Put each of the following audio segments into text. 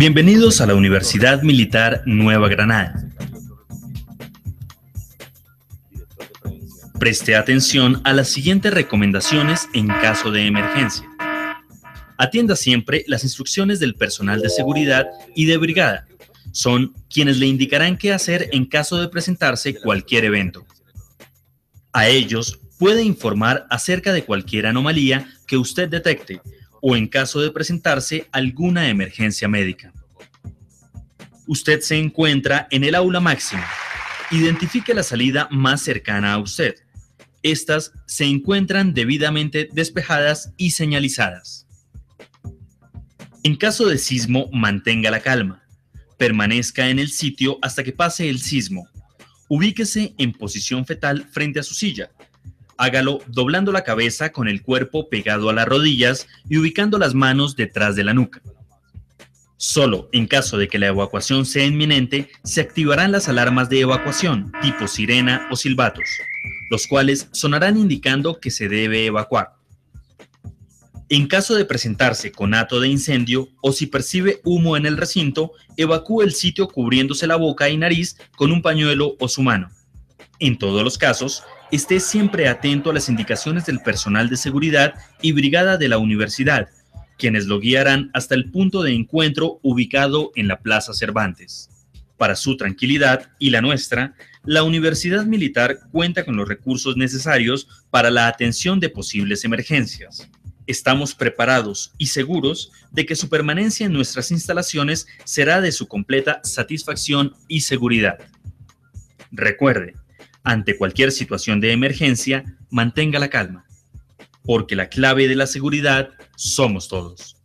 Bienvenidos a la Universidad Militar Nueva Granada. Preste atención a las siguientes recomendaciones en caso de emergencia. Atienda siempre las instrucciones del personal de seguridad y de brigada. Son quienes le indicarán qué hacer en caso de presentarse cualquier evento. A ellos puede informar acerca de cualquier anomalía que usted detecte o en caso de presentarse alguna emergencia médica. Usted se encuentra en el aula máxima. Identifique la salida más cercana a usted. Estas se encuentran debidamente despejadas y señalizadas. En caso de sismo, mantenga la calma. Permanezca en el sitio hasta que pase el sismo. Ubíquese en posición fetal frente a su silla, Hágalo doblando la cabeza con el cuerpo pegado a las rodillas y ubicando las manos detrás de la nuca. Solo en caso de que la evacuación sea inminente, se activarán las alarmas de evacuación, tipo sirena o silbatos, los cuales sonarán indicando que se debe evacuar. En caso de presentarse con ato de incendio o si percibe humo en el recinto, evacúe el sitio cubriéndose la boca y nariz con un pañuelo o su mano. En todos los casos, esté siempre atento a las indicaciones del personal de seguridad y brigada de la universidad, quienes lo guiarán hasta el punto de encuentro ubicado en la Plaza Cervantes. Para su tranquilidad y la nuestra, la Universidad Militar cuenta con los recursos necesarios para la atención de posibles emergencias. Estamos preparados y seguros de que su permanencia en nuestras instalaciones será de su completa satisfacción y seguridad. Recuerde, ante cualquier situación de emergencia, mantenga la calma, porque la clave de la seguridad somos todos.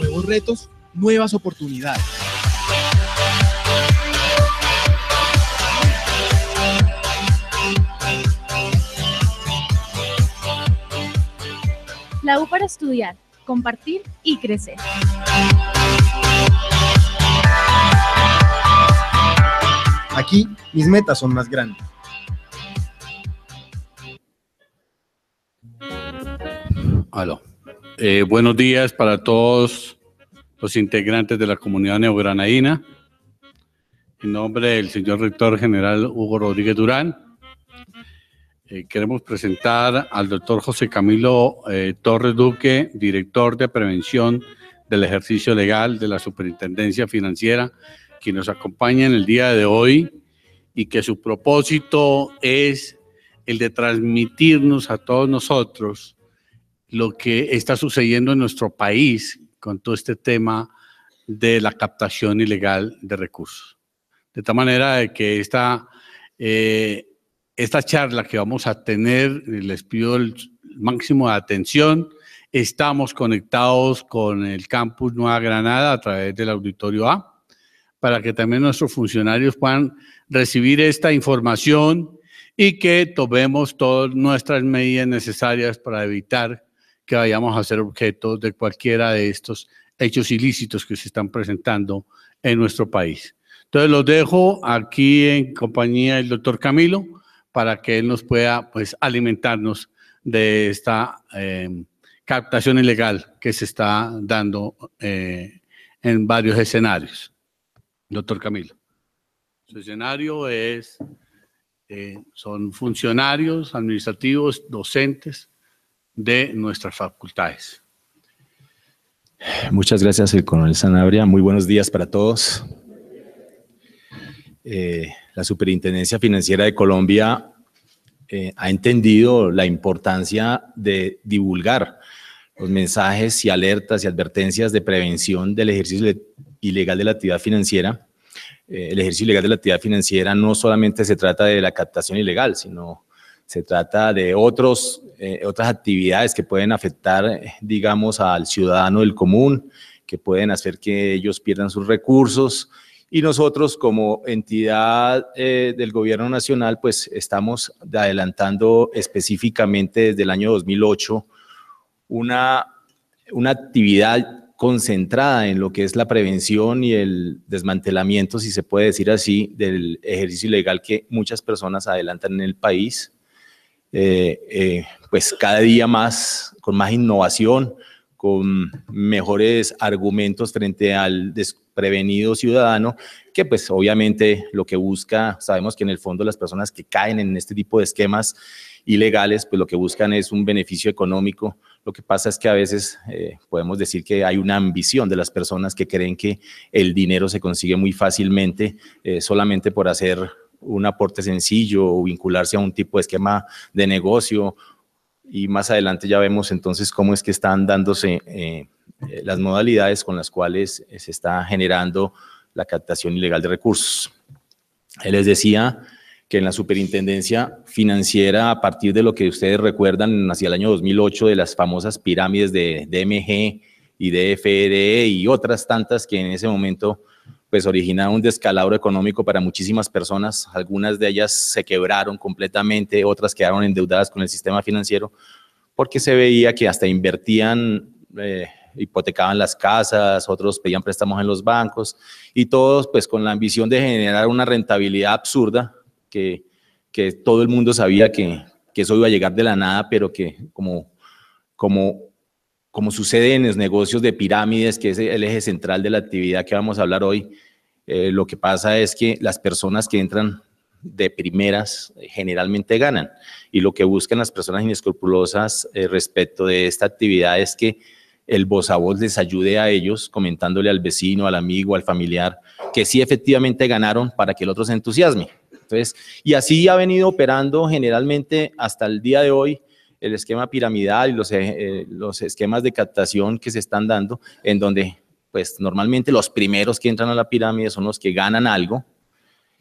Nuevos retos, nuevas oportunidades. La U para estudiar, compartir y crecer. Aquí mis metas son más grandes. Aló. Eh, buenos días para todos los integrantes de la comunidad neogranadina. En nombre del señor rector general Hugo Rodríguez Durán, eh, queremos presentar al doctor José Camilo eh, Torres Duque, director de prevención del ejercicio legal de la Superintendencia Financiera, quien nos acompaña en el día de hoy y que su propósito es el de transmitirnos a todos nosotros lo que está sucediendo en nuestro país con todo este tema de la captación ilegal de recursos. De tal manera que esta... Eh, esta charla que vamos a tener, les pido el máximo de atención. Estamos conectados con el campus Nueva Granada a través del auditorio A, para que también nuestros funcionarios puedan recibir esta información y que tomemos todas nuestras medidas necesarias para evitar que vayamos a ser objeto de cualquiera de estos hechos ilícitos que se están presentando en nuestro país. Entonces los dejo aquí en compañía del doctor Camilo para que Él nos pueda pues, alimentarnos de esta em, captación ilegal que se está dando eh, en varios escenarios. Doctor Camilo. Su escenario es, eh, son funcionarios administrativos, docentes de nuestras facultades. Muchas gracias, el coronel Sanabria. Muy buenos días para todos. Eh, la Superintendencia Financiera de Colombia eh, ha entendido la importancia de divulgar los mensajes y alertas y advertencias de prevención del ejercicio ilegal de la actividad financiera. Eh, el ejercicio ilegal de la actividad financiera no solamente se trata de la captación ilegal, sino se trata de otros, eh, otras actividades que pueden afectar, digamos, al ciudadano del común, que pueden hacer que ellos pierdan sus recursos, y nosotros como entidad eh, del gobierno nacional pues estamos adelantando específicamente desde el año 2008 una, una actividad concentrada en lo que es la prevención y el desmantelamiento, si se puede decir así, del ejercicio ilegal que muchas personas adelantan en el país. Eh, eh, pues cada día más, con más innovación, con mejores argumentos frente al, prevenido ciudadano, que pues obviamente lo que busca, sabemos que en el fondo las personas que caen en este tipo de esquemas ilegales, pues lo que buscan es un beneficio económico. Lo que pasa es que a veces eh, podemos decir que hay una ambición de las personas que creen que el dinero se consigue muy fácilmente eh, solamente por hacer un aporte sencillo o vincularse a un tipo de esquema de negocio. Y más adelante ya vemos entonces cómo es que están dándose... Eh, eh, las modalidades con las cuales eh, se está generando la captación ilegal de recursos. Él eh, les decía que en la superintendencia financiera, a partir de lo que ustedes recuerdan hacia el año 2008 de las famosas pirámides de DMG y de DFRE y otras tantas que en ese momento pues originaron un descalabro económico para muchísimas personas, algunas de ellas se quebraron completamente, otras quedaron endeudadas con el sistema financiero, porque se veía que hasta invertían hipotecaban las casas, otros pedían préstamos en los bancos y todos pues con la ambición de generar una rentabilidad absurda que, que todo el mundo sabía que, eso iba a llegar de la nada, pero que como, como, como sucede en los negocios de pirámides, que es el eje central de la actividad que vamos a hablar hoy, eh, lo que pasa es que las personas que entran de primeras eh, generalmente ganan. Y lo que buscan las personas inescrupulosas eh, respecto de esta actividad es que el voz a voz les ayude a ellos, comentándole al vecino, al amigo, al familiar, que sí efectivamente ganaron para que el otro se entusiasme. Entonces, y así ha venido operando generalmente hasta el día de hoy el esquema piramidal y los, eh, eh, los esquemas de captación que se están dando, en donde pues normalmente los primeros que entran a la pirámide son los que ganan algo,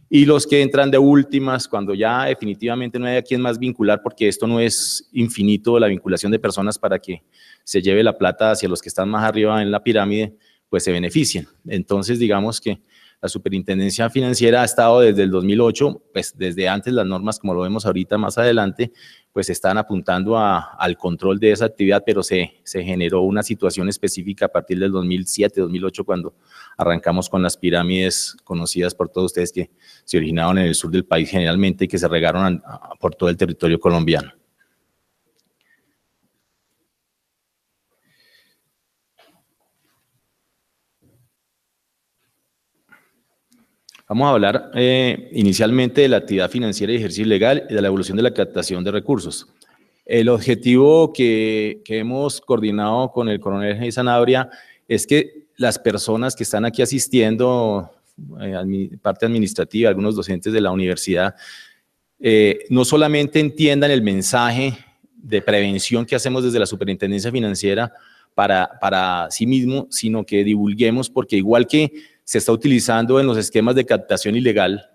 y los que entran de últimas, cuando ya definitivamente no hay a quien más vincular, porque esto no es infinito, la vinculación de personas para que se lleve la plata hacia los que están más arriba en la pirámide, pues se benefician. Entonces, digamos que la superintendencia financiera ha estado desde el 2008, pues desde antes las normas, como lo vemos ahorita más adelante, pues están apuntando al control de esa actividad, pero se, generó una situación específica a partir del 2007-2008 cuando arrancamos con las pirámides conocidas por todos ustedes que se originaron en el sur del país generalmente y que se regaron por todo el territorio colombiano. Vamos a hablar eh, inicialmente de la actividad financiera y ejercicio legal y de la evolución de la captación de recursos. El objetivo que, hemos coordinado con el coronel G. Sanabria es que las personas que están aquí asistiendo, eh, parte administrativa, algunos docentes de la universidad, eh, no solamente entiendan el mensaje de prevención que hacemos desde la superintendencia financiera para, para sí mismo, sino que divulguemos, porque igual que se está utilizando en los esquemas de captación ilegal.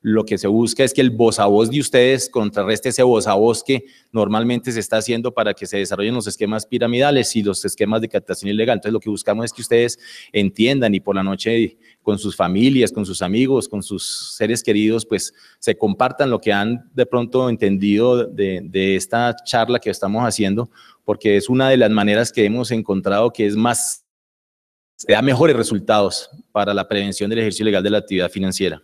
Lo que se busca es que el voz a voz de ustedes contrarreste ese voz a voz que normalmente se está haciendo para que se desarrollen los esquemas piramidales y los esquemas de captación ilegal. Entonces, lo que buscamos es que ustedes entiendan y por la noche con sus familias, con sus amigos, con sus seres queridos, pues se compartan lo que han de pronto entendido de, de esta charla que estamos haciendo, porque es una de las maneras que hemos encontrado que es más se da mejores resultados para la prevención del ejercicio legal de la actividad financiera.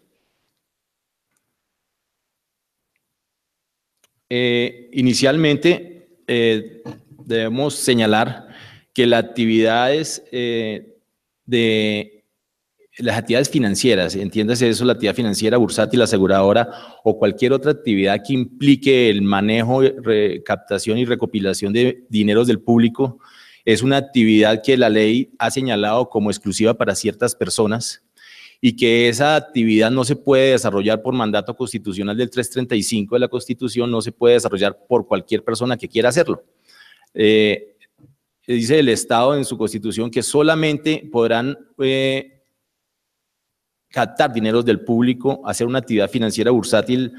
Eh, inicialmente, eh, debemos señalar que las actividades eh, de las actividades financieras, entiéndase eso, la actividad financiera, bursátil, aseguradora o cualquier otra actividad que implique el manejo, captación y recopilación de dineros del público, es una actividad que la ley ha señalado como exclusiva para ciertas personas y que esa actividad no se puede desarrollar por mandato constitucional del 335 de la Constitución, no se puede desarrollar por cualquier persona que quiera hacerlo. Eh, dice el Estado en su Constitución que solamente podrán eh, captar dineros del público, hacer una actividad financiera bursátil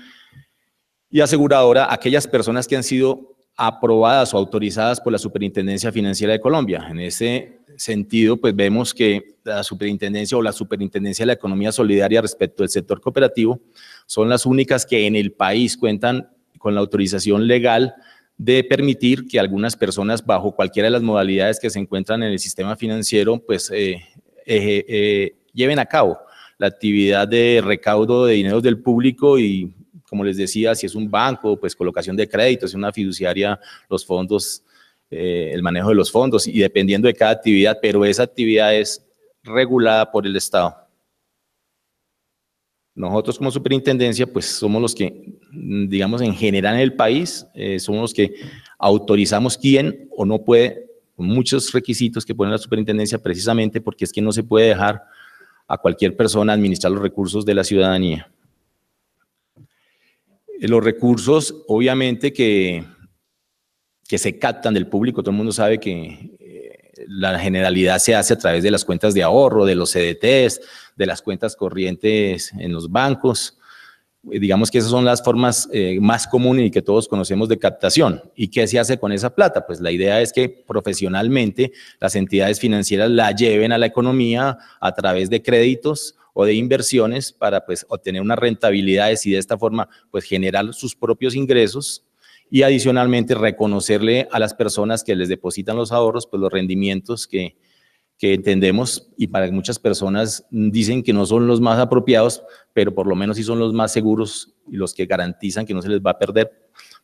y aseguradora aquellas personas que han sido aprobadas o autorizadas por la Superintendencia Financiera de Colombia. En ese sentido, pues vemos que la Superintendencia o la Superintendencia de la Economía Solidaria respecto del sector cooperativo son las únicas que en el país cuentan con la autorización legal de permitir que algunas personas bajo cualquiera de las modalidades que se encuentran en el sistema financiero, pues eh, eh, lleven a cabo la actividad de recaudo de dinero del público y como les decía, si es un banco, pues colocación de crédito, si es una fiduciaria, los fondos, eh, el manejo de los fondos y dependiendo de cada actividad, pero esa actividad es regulada por el Estado. Nosotros como superintendencia, pues somos los que, digamos, en general en el país, eh, somos los que autorizamos quién o no puede, muchos requisitos que pone la superintendencia precisamente porque es que no se puede dejar a cualquier persona administrar los recursos de la ciudadanía. Eh, los recursos, obviamente, que, que se captan del público, todo el mundo sabe que eh, la generalidad se hace a través de las cuentas de ahorro, de los CDTs, de las cuentas corrientes en los bancos. Eh, digamos que esas son las formas más comunes y que todos conocemos de captación. ¿Y qué se hace con esa plata? Pues la idea es que profesionalmente las entidades financieras la lleven a la economía a través de créditos, o de inversiones para pues obtener unas rentabilidades y de esta forma pues generar sus propios ingresos y adicionalmente reconocerle a las personas que les depositan los ahorros pues los rendimientos que, que entendemos y para muchas personas dicen que no son los más apropiados, pero por lo menos sí son los más seguros y los que garantizan que no se les va a perder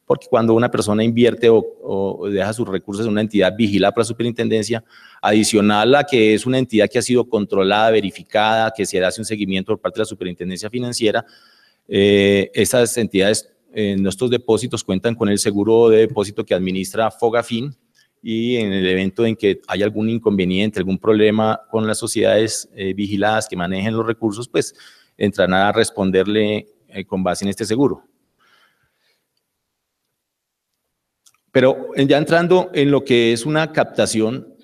porque cuando una persona invierte o, deja sus recursos en una entidad vigilada por la superintendencia, adicional a que es una entidad que ha sido controlada, verificada, que se hace un seguimiento por parte de la superintendencia financiera, eh, estas entidades, en nuestros depósitos cuentan con el seguro de depósito que administra Fogafin y en el evento en que hay algún inconveniente, algún problema con las sociedades eh, vigiladas que manejen los recursos, pues entrarán a responderle eh, con base en este seguro. Pero ya entrando en lo que es una captación,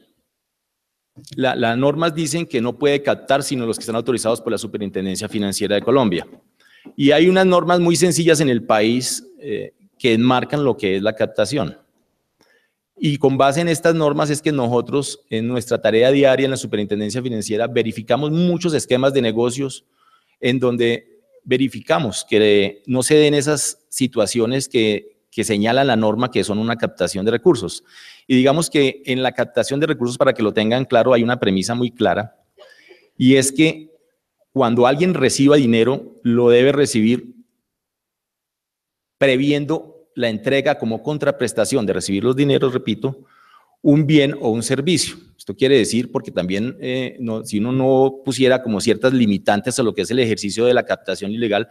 las normas dicen que no puede captar sino los que están autorizados por la Superintendencia Financiera de Colombia. Y hay unas normas muy sencillas en el país eh, que enmarcan lo que es la captación. Y con base en estas normas es que nosotros en nuestra tarea diaria en la Superintendencia Financiera verificamos muchos esquemas de negocios en donde verificamos que no se den esas situaciones que que señala la norma que son una captación de recursos. Y digamos que en la captación de recursos, para que lo tengan claro, hay una premisa muy clara, y es que cuando alguien reciba dinero, lo debe recibir previendo la entrega como contraprestación de recibir los dineros, repito, un bien o un servicio. Esto quiere decir, porque también eh, no, si uno no pusiera como ciertas limitantes a lo que es el ejercicio de la captación ilegal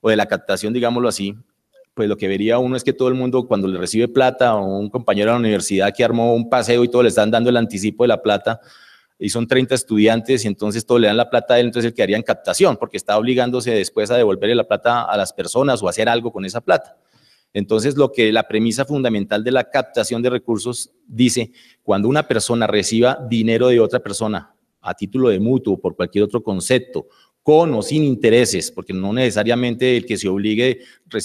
o de la captación, digámoslo así, pues lo que vería uno es que todo el mundo cuando le recibe plata o un compañero de la universidad que armó un paseo y todo le están dando el anticipo de la plata y son 30 estudiantes y entonces todo le dan la plata a él, entonces él quedaría en captación porque está obligándose después a devolverle la plata a las personas o hacer algo con esa plata. Entonces, lo que la premisa fundamental de la captación de recursos dice, cuando una persona reciba dinero de otra persona a título de mutuo o por cualquier otro concepto con o sin intereses, porque no necesariamente el que se obligue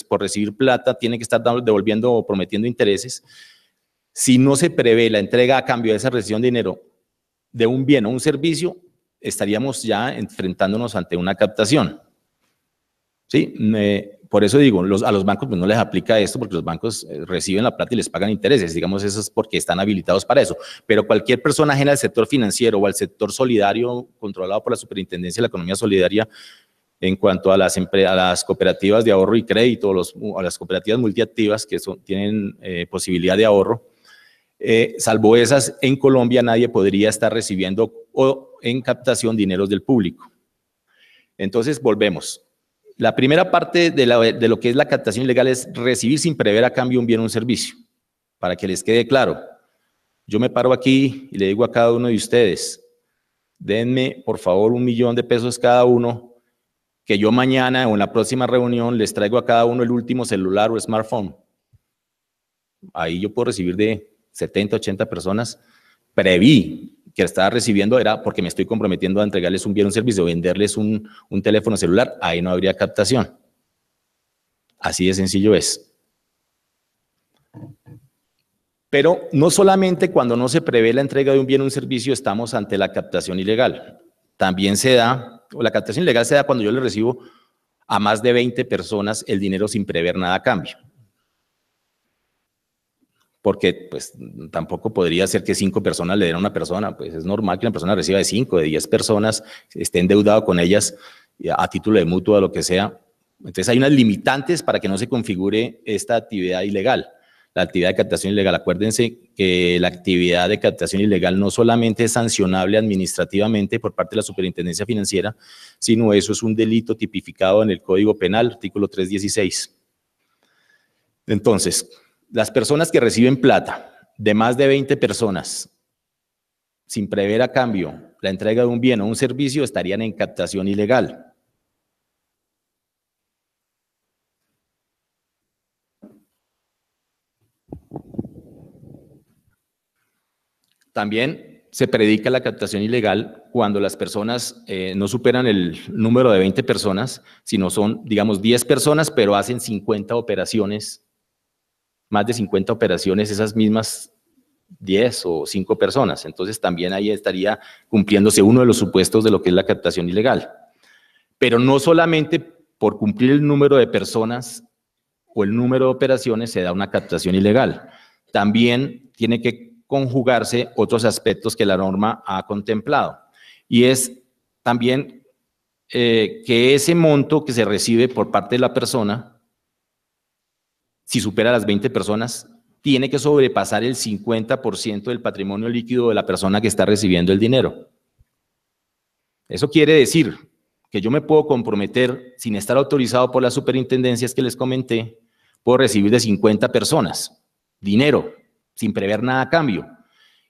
por recibir plata tiene que estar devolviendo o prometiendo intereses. Si no se prevé la entrega a cambio de esa recepción de dinero de un bien o un servicio, estaríamos ya enfrentándonos ante una captación. ¿Sí? por eso digo, a los bancos pues, no les aplica esto porque los bancos eh, reciben la plata y les pagan intereses, digamos, eso es porque están habilitados para eso. Pero cualquier persona ajena al sector financiero o al sector solidario controlado por la Superintendencia de la Economía Solidaria, en cuanto a las, las cooperativas de ahorro y crédito, los, a las cooperativas multiactivas que son, tienen eh, posibilidad de ahorro, eh, salvo esas, en Colombia nadie podría estar recibiendo o en captación dineros del público. Entonces, volvemos. La primera parte de, lo que es la captación ilegal es recibir sin prever a cambio un bien o un servicio. Para que les quede claro, yo me paro aquí y le digo a cada uno de ustedes, denme por favor un millón de pesos cada uno, que yo mañana o en la próxima reunión les traigo a cada uno el último celular o smartphone. Ahí yo puedo recibir de 70, 80 personas. Preví que estaba recibiendo era porque me estoy comprometiendo a entregarles un bien, o un servicio, venderles un, un teléfono celular, ahí no habría captación. Así de sencillo es. Pero no solamente cuando no se prevé la entrega de un bien o un servicio estamos ante la captación ilegal. También se da, o la captación ilegal se da cuando yo le recibo a más de 20 personas el dinero sin prever nada a cambio porque pues tampoco podría ser que cinco personas le den a una persona, pues es normal que una persona reciba de cinco, de diez personas, esté endeudado con ellas a título de mutuo o lo que sea. Entonces hay unas limitantes para que no se configure esta actividad ilegal, la actividad de captación ilegal. Acuérdense que la actividad de captación ilegal no solamente es sancionable administrativamente por parte de la Superintendencia Financiera, sino eso es un delito tipificado en el Código Penal, artículo 316. Entonces, las personas que reciben plata de más de 20 personas sin prever a cambio la entrega de un bien o un servicio estarían en captación ilegal. También se predica la captación ilegal cuando las personas eh, no superan el número de 20 personas, sino son, digamos, 10 personas, pero hacen 50 operaciones más de 50 operaciones esas mismas 10 o 5 personas. Entonces también ahí estaría cumpliéndose uno de los supuestos de lo que es la captación ilegal. Pero no solamente por cumplir el número de personas o el número de operaciones se da una captación ilegal. También tiene que conjugarse otros aspectos que la norma ha contemplado. Y es también eh, que ese monto que se recibe por parte de la persona si supera las 20 personas, tiene que sobrepasar el 50% del patrimonio líquido de la persona que está recibiendo el dinero. Eso quiere decir que yo me puedo comprometer, sin estar autorizado por las superintendencias que les comenté, puedo recibir de 50 personas dinero, sin prever nada a cambio.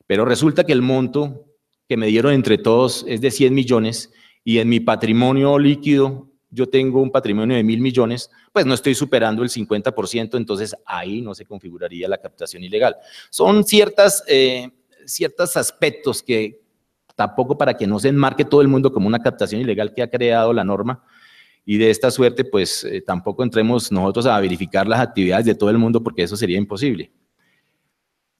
Pero resulta que el monto que me dieron entre todos es de 100 millones y en mi patrimonio líquido yo tengo un patrimonio de mil millones, pues no estoy superando el 50%, entonces ahí no se configuraría la captación ilegal. Son ciertas, eh, ciertos aspectos que tampoco para que no se enmarque todo el mundo como una captación ilegal que ha creado la norma. Y de esta suerte, pues eh, tampoco entremos nosotros a verificar las actividades de todo el mundo porque eso sería imposible.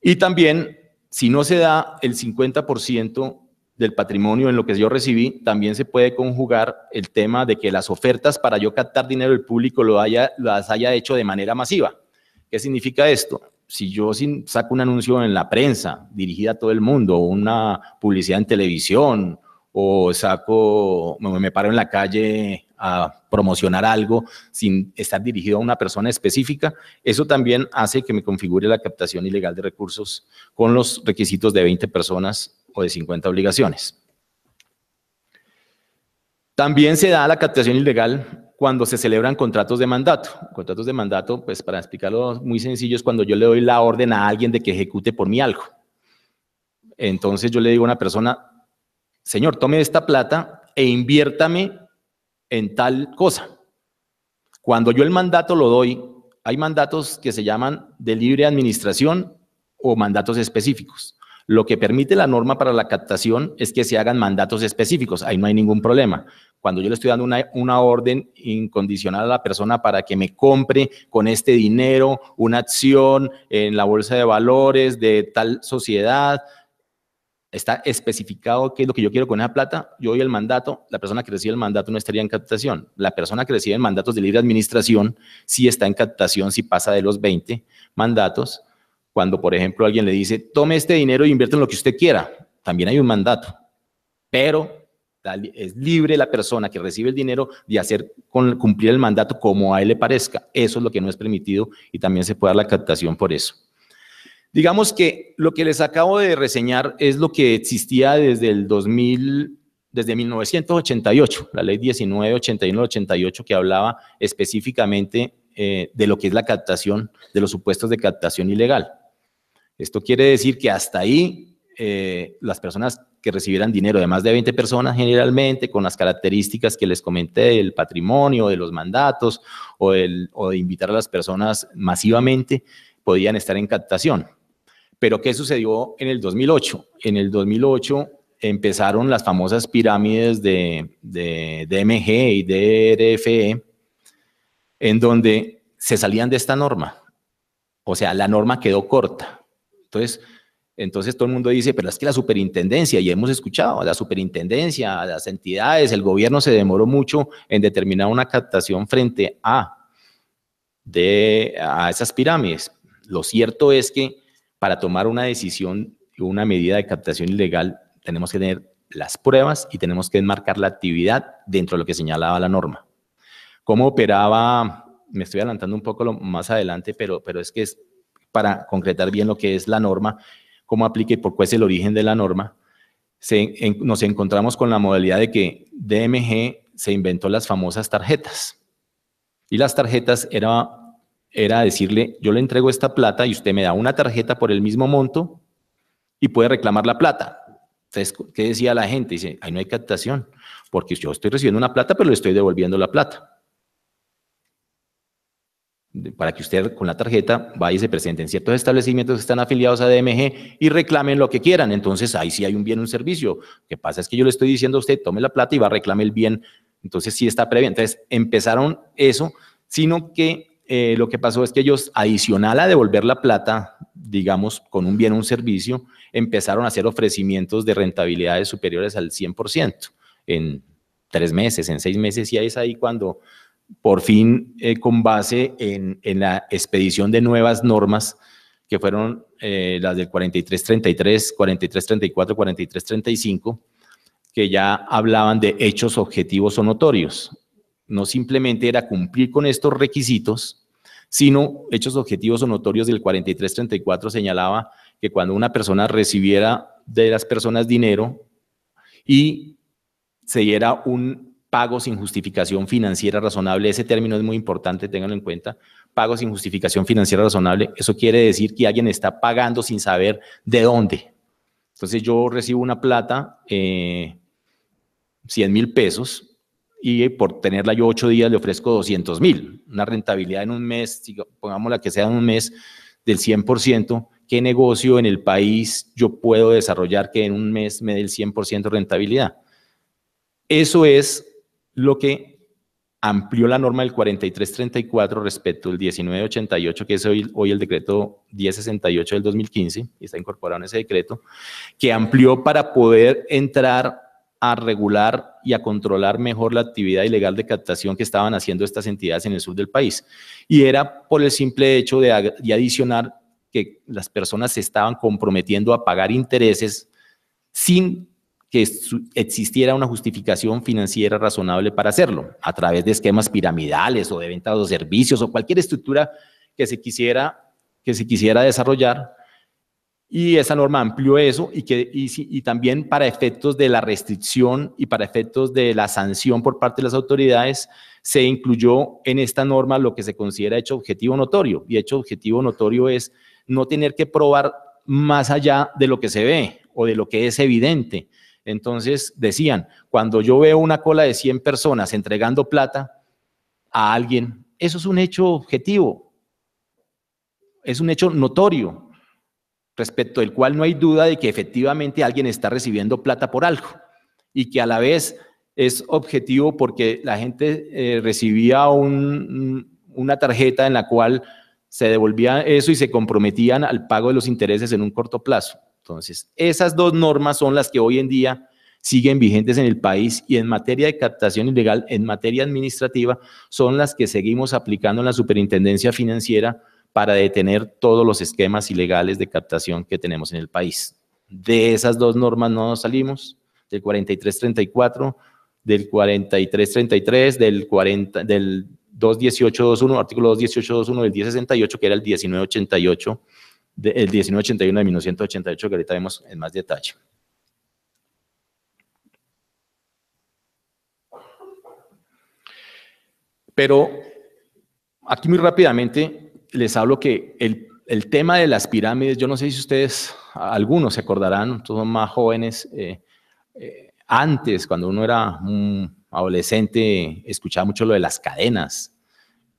Y también, si no se da el 50% del patrimonio en lo que yo recibí, también se puede conjugar el tema de que las ofertas para yo captar dinero del público lo haya, las haya hecho de manera masiva. ¿Qué significa esto? Si yo saco un anuncio en la prensa dirigida a todo el mundo, una publicidad en televisión, o saco, me paro en la calle a promocionar algo sin estar dirigido a una persona específica, eso también hace que me configure la captación ilegal de recursos con los requisitos de 20 personas o de 50 obligaciones. También se da la captación ilegal cuando se celebran contratos de mandato. Contratos de mandato, pues para explicarlo muy sencillo, es cuando yo le doy la orden a alguien de que ejecute por mí algo. Entonces yo le digo a una persona, señor, tome esta plata e inviértame en tal cosa. Cuando yo el mandato lo doy, hay mandatos que se llaman de libre administración o mandatos específicos. Lo que permite la norma para la captación es que se hagan mandatos específicos, ahí no hay ningún problema. Cuando yo le estoy dando una, una orden incondicional a la persona para que me compre con este dinero una acción en la bolsa de valores de tal sociedad, está especificado qué es lo que yo quiero con esa plata, yo doy el mandato, la persona que recibe el mandato no estaría en captación. La persona que recibe mandatos de libre administración sí está en captación si pasa de los 20 mandatos cuando, por ejemplo, alguien le dice, tome este dinero e invierte en lo que usted quiera. También hay un mandato, pero es libre la persona que recibe el dinero de hacer cumplir el mandato como a él le parezca. Eso es lo que no es permitido y también se puede dar la captación por eso. Digamos que lo que les acabo de reseñar es lo que existía desde el 2000 desde 1988, la ley 1981-88 que hablaba específicamente eh, de lo que es la captación, de los supuestos de captación ilegal. Esto quiere decir que hasta ahí eh, las personas que recibieran dinero de más de 20 personas generalmente, con las características que les comenté del patrimonio, de los mandatos o, de invitar a las personas masivamente, podían estar en captación. Pero ¿qué sucedió en el 2008? En el 2008 empezaron las famosas pirámides de, de DMG y DRFE, e, en donde se salían de esta norma. O sea, la norma quedó corta. Entonces, entonces todo el mundo dice, pero es que la superintendencia, y hemos escuchado, la superintendencia, las entidades, el gobierno se demoró mucho en determinar una captación frente a, de, a esas pirámides. Lo cierto es que para tomar una decisión, una medida de captación ilegal, tenemos que tener las pruebas y tenemos que enmarcar la actividad dentro de lo que señalaba la norma. ¿Cómo operaba? Me estoy adelantando un poco más adelante, pero, pero es que es para concretar bien lo que es la norma, cómo aplica y por cuál es el origen de la norma, nos encontramos con la modalidad de que DMG se inventó las famosas tarjetas. Y las tarjetas era, era decirle, yo le entrego esta plata y usted me da una tarjeta por el mismo monto y puede reclamar la plata. Entonces, ¿qué decía la gente? Dice, ahí no hay captación, porque yo estoy recibiendo una plata, pero le estoy devolviendo la plata para que usted con la tarjeta vaya y se presente en ciertos establecimientos que están afiliados a DMG y reclamen lo que quieran. Entonces ahí sí hay un bien, un servicio. Lo que pasa es que yo le estoy diciendo a usted, tome la plata y va a reclame el bien. Entonces sí está previo, Entonces empezaron eso, sino que eh, lo que pasó es que ellos, adicional a devolver la plata, digamos, con un bien un servicio, empezaron a hacer ofrecimientos de rentabilidades superiores al 100% en tres meses, en seis meses, y es ahí cuando por fin eh, con base en, en, la expedición de nuevas normas que fueron eh, las del 4333, 4334, 4335, que ya hablaban de hechos objetivos o notorios. No simplemente era cumplir con estos requisitos, sino hechos objetivos o notorios del 4334 señalaba que cuando una persona recibiera de las personas dinero y se diera un pago sin justificación financiera razonable, ese término es muy importante, ténganlo en cuenta, pago sin justificación financiera razonable, eso quiere decir que alguien está pagando sin saber de dónde. Entonces yo recibo una plata, 100 eh, mil pesos, y por tenerla yo ocho días le ofrezco 200 mil, una rentabilidad en un mes, pongámosla que sea en un mes del 100%, ¿qué negocio en el país yo puedo desarrollar que en un mes me dé el 100% rentabilidad? Eso es lo que amplió la norma del 4334 respecto al 1988, que es hoy, el decreto 1068 del 2015, y está incorporado en ese decreto, que amplió para poder entrar a regular y a controlar mejor la actividad ilegal de captación que estaban haciendo estas entidades en el sur del país. Y era por el simple hecho de, de adicionar que las personas se estaban comprometiendo a pagar intereses sin que existiera una justificación financiera razonable para hacerlo, a través de esquemas piramidales o de ventas o servicios o cualquier estructura que se quisiera, que se quisiera desarrollar. Y esa norma amplió eso y, que, y, y también para efectos de la restricción y para efectos de la sanción por parte de las autoridades, se incluyó en esta norma lo que se considera hecho objetivo notorio. Y hecho objetivo notorio es no tener que probar más allá de lo que se ve o de lo que es evidente entonces decían, cuando yo veo una cola de 100 personas entregando plata a alguien, eso es un hecho objetivo, es un hecho notorio, respecto del cual no hay duda de que efectivamente alguien está recibiendo plata por algo y que a la vez es objetivo porque la gente eh, recibía una tarjeta en la cual se devolvía eso y se comprometían al pago de los intereses en un corto plazo. Entonces, esas dos normas son las que hoy en día siguen vigentes en el país y en materia de captación ilegal, en materia administrativa, son las que seguimos aplicando en la superintendencia financiera para detener todos los esquemas ilegales de captación que tenemos en el país. De esas dos normas no nos salimos, del 4334, del 4333, del 40 del 21821, artículo 21821 del 1068, que era el 1988 el 1981 de 1988, que ahorita vemos en más detalle. Pero aquí muy rápidamente les hablo que el, tema de las pirámides, yo no sé si ustedes, algunos se acordarán, todos más jóvenes, eh, eh, antes, cuando uno era un adolescente, escuchaba mucho lo de las cadenas,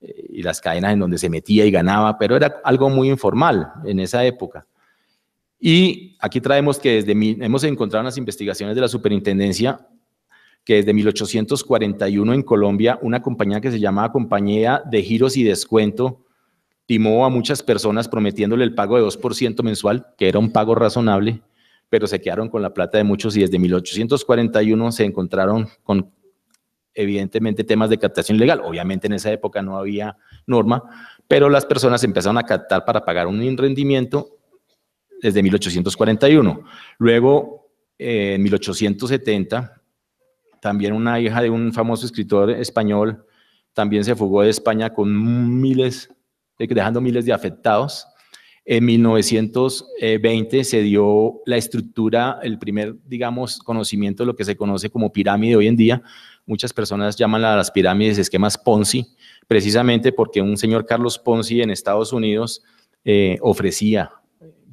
eh, y las cadenas en donde se metía y ganaba, pero era algo muy informal en esa época. Y aquí traemos que desde hemos encontrado en las investigaciones de la superintendencia que desde 1841 en Colombia una compañía que se llamaba Compañía de Giros y Descuento timó a muchas personas prometiéndole el pago de 2% mensual, que era un pago razonable, pero se quedaron con la plata de muchos y desde 1841 se encontraron con evidentemente temas de captación ilegal. Obviamente en esa época no había norma, pero las personas empezaron a captar para pagar un rendimiento desde 1841. Luego, eh, en 1870, también una hija de un famoso escritor español también se fugó de España con miles, dejando miles de afectados. En 1920 se dio la estructura, el primer, digamos, conocimiento de lo que se conoce como pirámide hoy en día, Muchas personas llaman a las pirámides esquemas Ponzi, precisamente porque un señor Carlos Ponzi en Estados Unidos eh, ofrecía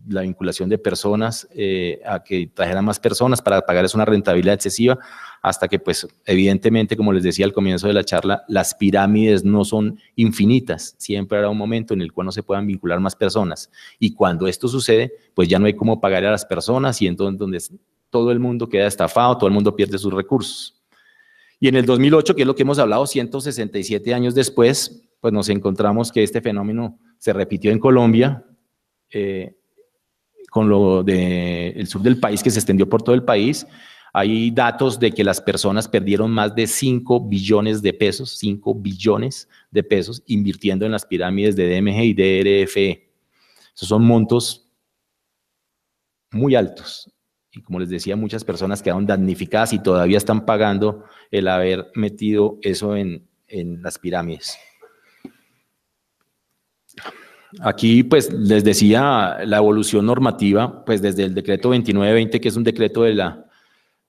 la vinculación de personas eh, a que trajeran más personas para pagarles una rentabilidad excesiva, hasta que, pues, evidentemente, como les decía al comienzo de la charla, las pirámides no son infinitas, siempre habrá un momento en el cual no se puedan vincular más personas. Y cuando esto sucede, pues ya no hay cómo pagar a las personas y entonces donde todo el mundo queda estafado, todo el mundo pierde sus recursos. Y en el 2008, que es lo que hemos hablado, 167 años después, pues nos encontramos que este fenómeno se repitió en Colombia, eh, con lo del sur del país que se extendió por todo el país. Hay datos de que las personas perdieron más de 5 billones de pesos, 5 billones de pesos, invirtiendo en las pirámides de DMG y DRFE. Esos son montos muy altos. Y como les decía, muchas personas quedaron damnificadas y todavía están pagando el haber metido eso en, las pirámides. Aquí, pues, les decía la evolución normativa, pues, desde el decreto 2920, que es un decreto de la,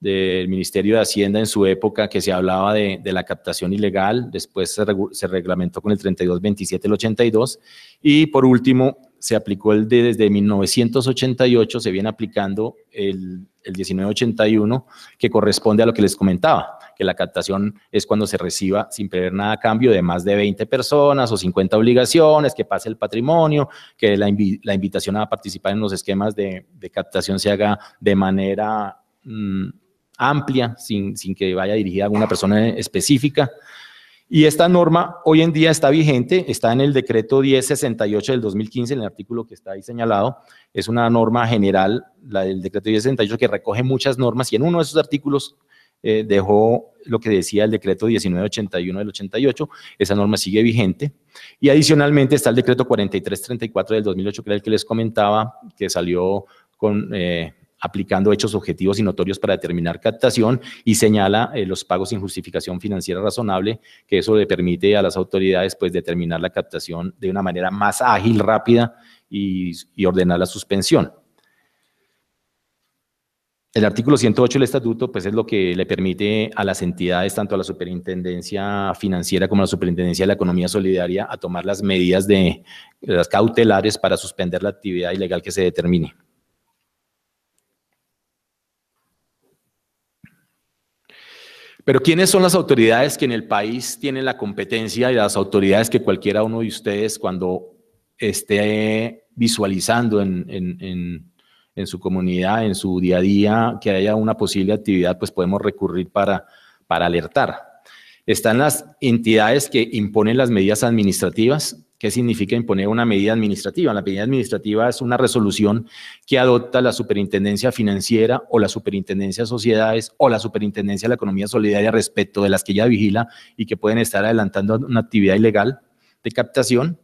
del Ministerio de Hacienda en su época, que se hablaba de, la captación ilegal, después se, reglamentó con el 3227, el 82, y por último, se aplicó el de, desde 1988, se viene aplicando el, 1981, que corresponde a lo que les comentaba, que la captación es cuando se reciba sin perder nada a cambio de más de 20 personas o 50 obligaciones, que pase el patrimonio, que la, invitación a participar en los esquemas de, captación se haga de manera mm, amplia, sin, sin que vaya dirigida a una persona específica. Y esta norma hoy en día está vigente, está en el decreto 1068 del 2015, en el artículo que está ahí señalado. Es una norma general, la del decreto 1068, que recoge muchas normas y en uno de esos artículos eh, dejó lo que decía el decreto 1981 del 88, esa norma sigue vigente. Y adicionalmente está el decreto 4334 del 2008, que era el que les comentaba, que salió con... Eh, aplicando hechos objetivos y notorios para determinar captación y señala eh, los pagos sin justificación financiera razonable, que eso le permite a las autoridades pues determinar la captación de una manera más ágil, rápida y, ordenar la suspensión. El artículo 108 del estatuto pues es lo que le permite a las entidades, tanto a la superintendencia financiera como a la superintendencia de la economía solidaria, a tomar las medidas de las cautelares para suspender la actividad ilegal que se determine. Pero ¿quiénes son las autoridades que en el país tienen la competencia y las autoridades que cualquiera uno de ustedes cuando esté visualizando en, su comunidad, en su día a día, que haya una posible actividad, pues podemos recurrir para, para alertar? Están las entidades que imponen las medidas administrativas, ¿Qué significa imponer una medida administrativa? La medida administrativa es una resolución que adopta la superintendencia financiera o la superintendencia de sociedades o la superintendencia de la economía solidaria respecto de las que ella vigila y que pueden estar adelantando una actividad ilegal de captación.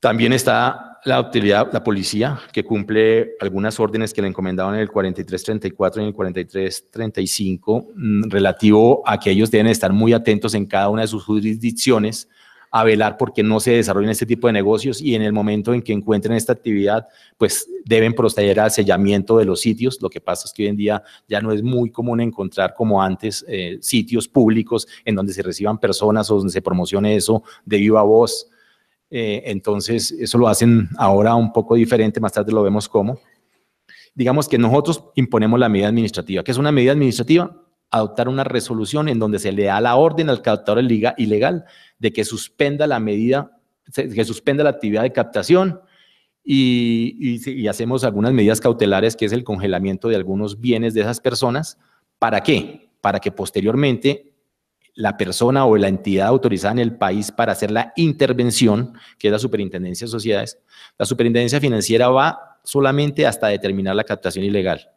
También está la autoridad, la policía, que cumple algunas órdenes que le encomendaban en el 4334 y en el 4335, mm, relativo a que ellos deben estar muy atentos en cada una de sus jurisdicciones a velar porque no se desarrollen este tipo de negocios y en el momento en que encuentren esta actividad, pues deben proceder al sellamiento de los sitios. Lo que pasa es que hoy en día ya no es muy común encontrar como antes eh, sitios públicos en donde se reciban personas o donde se promocione eso de viva voz. Eh, entonces, eso lo hacen ahora un poco diferente, más tarde lo vemos cómo. Digamos que nosotros imponemos la medida administrativa. ¿Qué es una medida administrativa? adoptar una resolución en donde se le da la orden al captador ilegal de que suspenda la medida, que suspenda la actividad de captación y, hacemos algunas medidas cautelares, que es el congelamiento de algunos bienes de esas personas. ¿Para qué? Para que posteriormente la persona o la entidad autorizada en el país para hacer la intervención, que es la Superintendencia de Sociedades, la Superintendencia Financiera va solamente hasta determinar la captación ilegal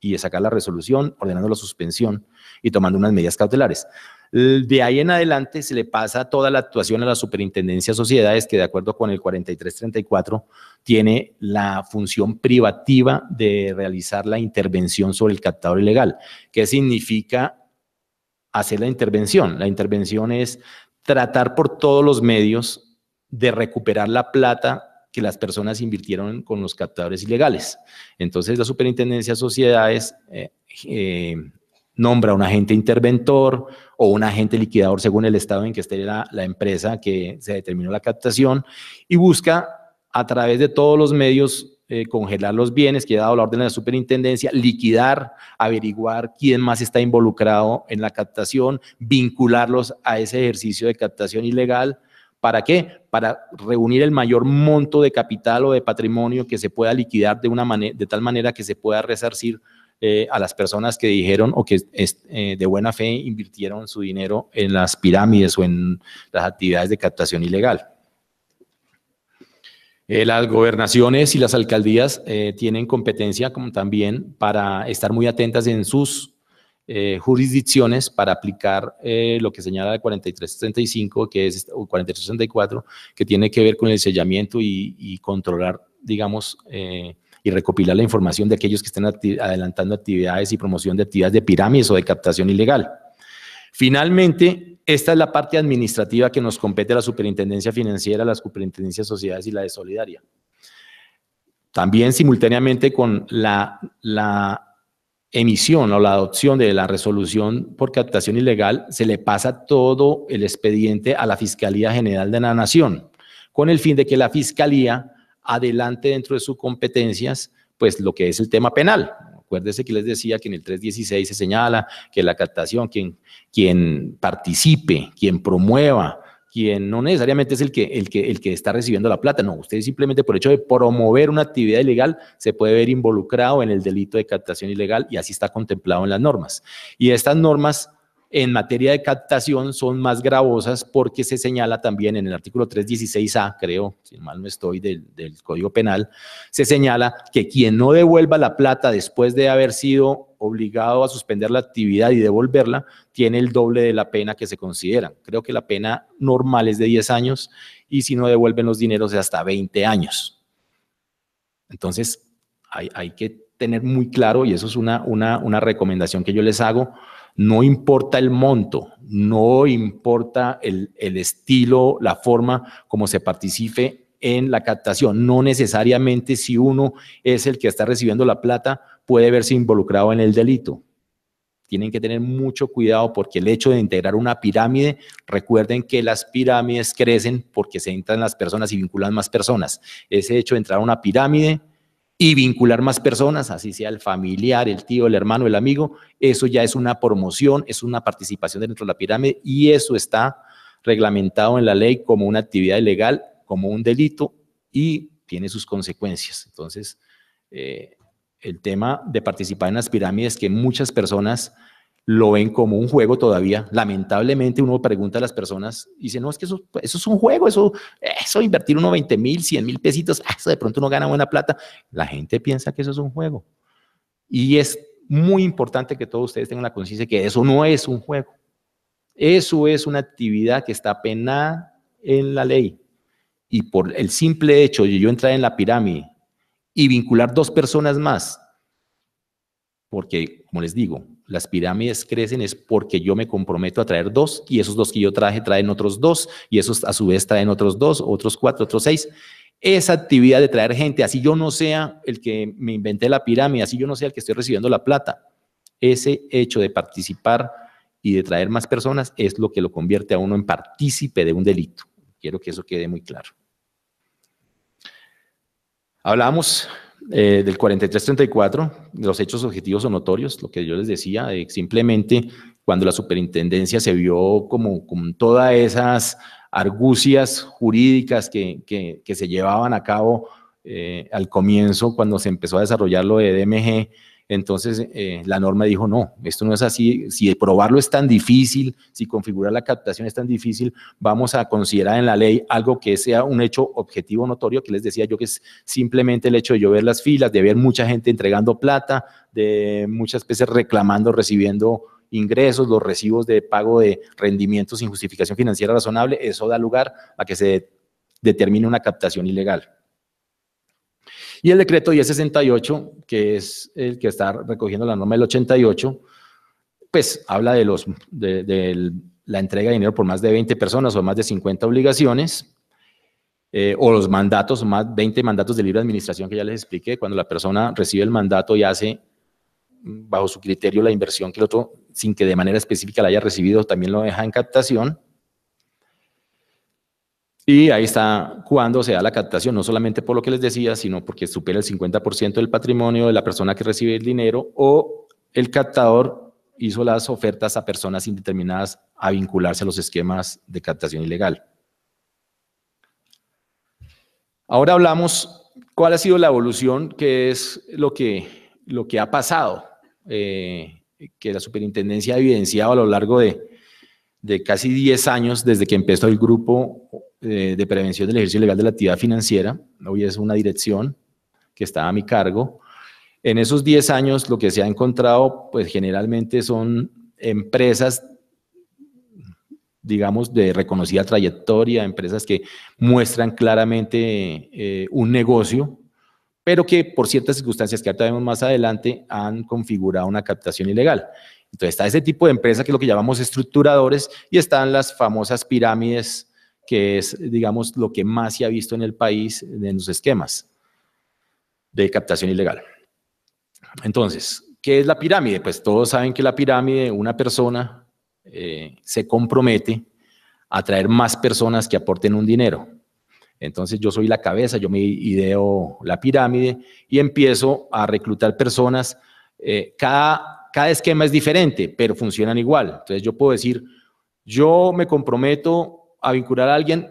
y sacar la resolución ordenando la suspensión y tomando unas medidas cautelares. De ahí en adelante se le pasa toda la actuación a la Superintendencia de Sociedades, que de acuerdo con el 4334 tiene la función privativa de realizar la intervención sobre el captador ilegal. ¿Qué significa hacer la intervención? La intervención es tratar por todos los medios de recuperar la plata que las personas invirtieron con los captadores ilegales. Entonces la Superintendencia de Sociedades... Eh, eh, nombra un agente interventor o un agente liquidador según el estado en que esté la, empresa que se determinó la captación y busca a través de todos los medios eh, congelar los bienes que ha dado la orden de la superintendencia, liquidar, averiguar quién más está involucrado en la captación, vincularlos a ese ejercicio de captación ilegal. ¿Para qué? Para reunir el mayor monto de capital o de patrimonio que se pueda liquidar de, una de tal manera que se pueda resarcir eh, a las personas que dijeron o que eh, de buena fe invirtieron su dinero en las pirámides o en las actividades de captación ilegal. Eh, las gobernaciones y las alcaldías tienen competencia como también para estar muy atentas en sus jurisdicciones para aplicar lo que señala el 4365, que es, o 4364, que tiene que ver con el sellamiento y, controlar, digamos, y recopilar la información de aquellos que estén adelantando actividades y promoción de actividades de pirámides o de captación ilegal. Finalmente, esta es la parte administrativa que nos compete a la Superintendencia Financiera, la Superintendencia de Sociedades y la de Solidaria. También simultáneamente con la, la emisión o la adopción de la resolución por captación ilegal, se le pasa todo el expediente a la Fiscalía General de la Nación, con el fin de que la Fiscalía adelante dentro de sus competencias, pues lo que es el tema penal. Acuérdese que les decía que en el 316 se señala que la captación, quien, quien participe, quien promueva, quien no necesariamente es el que, el, que, el que está recibiendo la plata, no, usted simplemente por hecho de promover una actividad ilegal se puede ver involucrado en el delito de captación ilegal y así está contemplado en las normas. Y estas normas en materia de captación son más gravosas porque se señala también en el artículo 316A, creo, si mal no estoy, del, Código Penal, se señala que quien no devuelva la plata después de haber sido obligado a suspender la actividad y devolverla, tiene el doble de la pena que se considera. Creo que la pena normal es de 10 años y si no devuelven los dineros es hasta 20 años. Entonces, hay, que tener muy claro, y eso es una, una recomendación que yo les hago, no importa el monto, no importa el, estilo, la forma como se participe en la captación. No necesariamente si uno es el que está recibiendo la plata puede verse involucrado en el delito. Tienen que tener mucho cuidado porque el hecho de integrar una pirámide, recuerden que las pirámides crecen porque se entran las personas y vinculan más personas. Ese hecho de entrar a una pirámide y vincular más personas, así sea el familiar, el tío, el hermano, el amigo, eso ya es una promoción, es una participación dentro de la pirámide y eso está reglamentado en la ley como una actividad ilegal, como un delito y tiene sus consecuencias. Entonces, eh, el tema de participar en las pirámides que muchas personas lo ven como un juego todavía. Lamentablemente uno pregunta a las personas y dice, no, es que eso, eso es un juego, eso, eso invertir uno 20 mil, 100 mil pesitos, ah, eso de pronto uno gana buena plata. La gente piensa que eso es un juego. Y es muy importante que todos ustedes tengan la conciencia que eso no es un juego. Eso es una actividad que está penada en la ley. Y por el simple hecho de yo entrar en la pirámide y vincular dos personas más, porque, como les digo, las pirámides crecen es porque yo me comprometo a traer dos y esos dos que yo traje traen otros dos y esos a su vez traen otros dos, otros cuatro, otros seis. Esa actividad de traer gente, así yo no sea el que me inventé la pirámide, así yo no sea el que estoy recibiendo la plata, ese hecho de participar y de traer más personas es lo que lo convierte a uno en partícipe de un delito. Quiero que eso quede muy claro. Hablamos eh, del del 34 los hechos objetivos son notorios, lo que yo les decía, eh, simplemente cuando la superintendencia se vio como con todas esas argucias jurídicas que, que, se llevaban a cabo eh, al comienzo, cuando se empezó a desarrollar lo de DMG, entonces, eh, la norma dijo, no, esto no es así, si probarlo es tan difícil, si configurar la captación es tan difícil, vamos a considerar en la ley algo que sea un hecho objetivo notorio, que les decía yo que es simplemente el hecho de llover las filas, de ver mucha gente entregando plata, de muchas veces reclamando, recibiendo ingresos, los recibos de pago de rendimientos sin justificación financiera razonable, eso da lugar a que se determine una captación ilegal. Y el decreto 1068, que es el que está recogiendo la norma del 88, pues habla de, los, de, la entrega de dinero por más de 20 personas o más de 50 obligaciones, eh, o los mandatos, más 20 mandatos de libre administración que ya les expliqué, cuando la persona recibe el mandato y hace mm, bajo su criterio la inversión que el otro, sin que de manera específica la haya recibido, también lo deja en captación. Y ahí está cuando se da la captación, no solamente por lo que les decía, sino porque supera el 50% del patrimonio de la persona que recibe el dinero o el captador hizo las ofertas a personas indeterminadas a vincularse a los esquemas de captación ilegal. Ahora hablamos cuál ha sido la evolución, que es lo que, lo que ha pasado, eh, que la superintendencia ha evidenciado a lo largo de, de casi 10 años desde que empezó el grupo eh, de Prevención del Ejercicio Ilegal de la Actividad Financiera. Hoy es una dirección que está a mi cargo. En esos 10 años lo que se ha encontrado, pues generalmente son empresas, digamos, de reconocida trayectoria, empresas que muestran claramente eh, un negocio, pero que por ciertas circunstancias que ahora vemos más adelante han configurado una captación ilegal. Entonces está ese tipo de empresa que es lo que llamamos estructuradores y están las famosas pirámides que es, digamos, lo que más se ha visto en el país en los esquemas de captación ilegal. Entonces, ¿qué es la pirámide? Pues todos saben que la pirámide, una persona eh, se compromete a traer más personas que aporten un dinero. Entonces yo soy la cabeza, yo me ideo la pirámide y empiezo a reclutar personas. Eh, cada, cada esquema es diferente, pero funcionan igual. Entonces yo puedo decir, yo me comprometo a vincular a alguien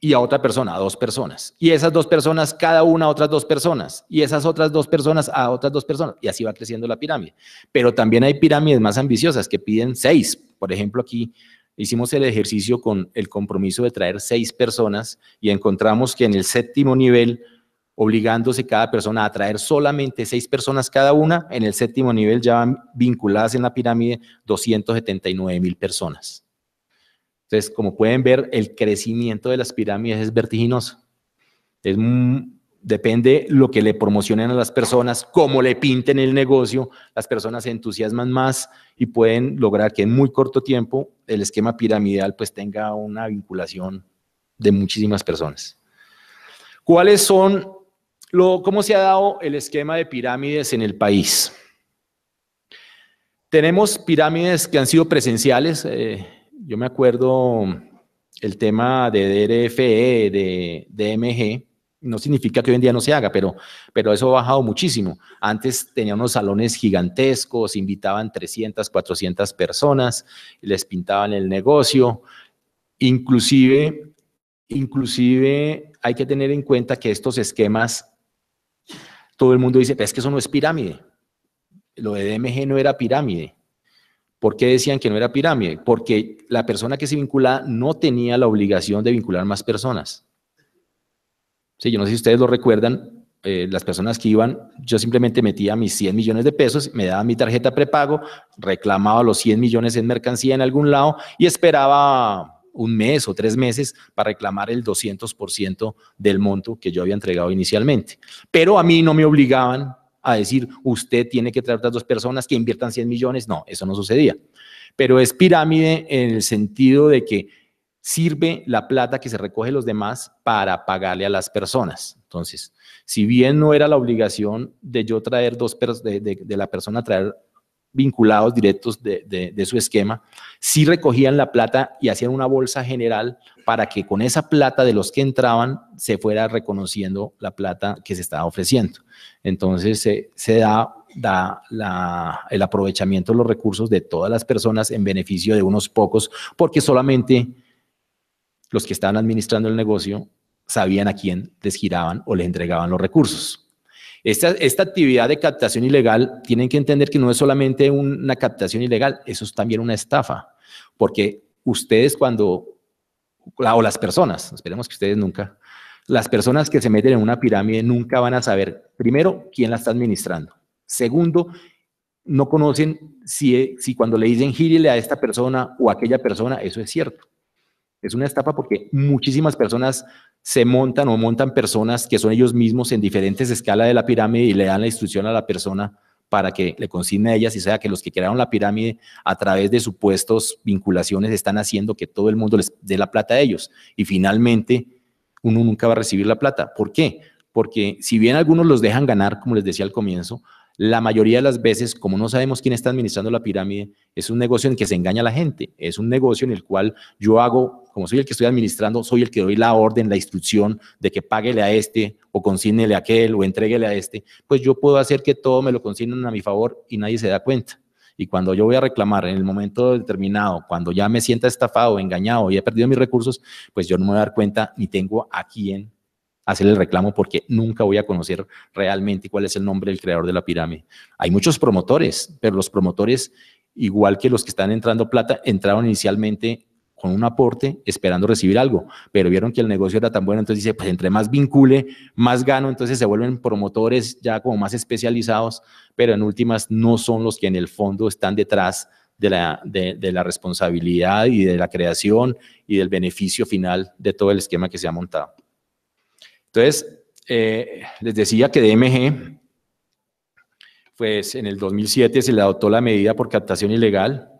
y a otra persona, a dos personas. Y esas dos personas, cada una a otras dos personas. Y esas otras dos personas a otras dos personas. Y así va creciendo la pirámide. Pero también hay pirámides más ambiciosas que piden seis. Por ejemplo, aquí hicimos el ejercicio con el compromiso de traer seis personas y encontramos que en el séptimo nivel, obligándose cada persona a traer solamente seis personas cada una, en el séptimo nivel ya van vinculadas en la pirámide 279 mil personas. Entonces, como pueden ver, el crecimiento de las pirámides es vertiginoso. depende lo que le promocionen a las personas, cómo le pinten el negocio, las personas se entusiasman más y pueden lograr que en muy corto tiempo el esquema piramidal pues tenga una vinculación de muchísimas personas. ¿Cuáles son, lo, cómo se ha dado el esquema de pirámides en el país? Tenemos pirámides que han sido presenciales, eh, yo me acuerdo el tema de DRFE, de DMG, no significa que hoy en día no se haga, pero, pero eso ha bajado muchísimo. Antes tenía unos salones gigantescos, invitaban 300, 400 personas, les pintaban el negocio. Inclusive, inclusive hay que tener en cuenta que estos esquemas, todo el mundo dice, pero es que eso no es pirámide. Lo de DMG no era pirámide. ¿Por qué decían que no era pirámide? Porque la persona que se vinculaba no tenía la obligación de vincular más personas. Sí, yo no sé si ustedes lo recuerdan, eh, las personas que iban, yo simplemente metía mis 100 millones de pesos, me daba mi tarjeta prepago, reclamaba los 100 millones en mercancía en algún lado y esperaba un mes o tres meses para reclamar el 200% del monto que yo había entregado inicialmente. Pero a mí no me obligaban a decir, usted tiene que traer otras dos personas que inviertan 100 millones. No, eso no sucedía. Pero es pirámide en el sentido de que sirve la plata que se recoge los demás para pagarle a las personas. Entonces, si bien no era la obligación de yo traer dos, personas, de la persona traer vinculados directos de, su esquema, sí recogían la plata y hacían una bolsa general para que con esa plata de los que entraban se fuera reconociendo la plata que se estaba ofreciendo. Entonces se, da, el aprovechamiento de los recursos de todas las personas en beneficio de unos pocos, porque solamente los que estaban administrando el negocio sabían a quién les giraban o les entregaban los recursos. Esta, actividad de captación ilegal, tienen que entender que no es solamente una captación ilegal, eso es también una estafa, porque ustedes cuando, o las personas, esperemos que ustedes nunca, las personas que se meten en una pirámide nunca van a saber, primero, quién la está administrando. Segundo, no conocen si, si cuando le dicen gírele a esta persona o a aquella persona, eso es cierto. Es una estafa porque muchísimas personas se montan o montan personas que son ellos mismos en diferentes escalas de la pirámide y le dan la instrucción a la persona para que le consigne a ellas y sea que los que crearon la pirámide a través de supuestos vinculaciones están haciendo que todo el mundo les dé la plata a ellos. Y finalmente, uno nunca va a recibir la plata. ¿Por qué? Porque si bien algunos los dejan ganar, como les decía al comienzo, la mayoría de las veces, como no sabemos quién está administrando la pirámide, es un negocio en que se engaña a la gente. Es un negocio en el cual yo hago, como soy el que estoy administrando, soy el que doy la orden, la instrucción de que páguele a este o consígnele a aquel o entréguele a este. Pues yo puedo hacer que todo me lo consignen a mi favor y nadie se da cuenta. Y cuando yo voy a reclamar en el momento determinado, cuando ya me sienta estafado, engañado y he perdido mis recursos, pues yo no me voy a dar cuenta ni tengo a quién hacer el reclamo porque nunca voy a conocer realmente cuál es el nombre del creador de la pirámide. Hay muchos promotores, pero los promotores, igual que los que están entrando plata, entraron inicialmente con un aporte esperando recibir algo, pero vieron que el negocio era tan bueno, entonces dice, pues entre más vincule, más gano, entonces se vuelven promotores ya como más especializados, pero en últimas no son los que en el fondo están detrás de la, de la responsabilidad y de la creación y del beneficio final de todo el esquema que se ha montado. Entonces, eh, les decía que DMG, pues en el 2007 se le adoptó la medida por captación ilegal.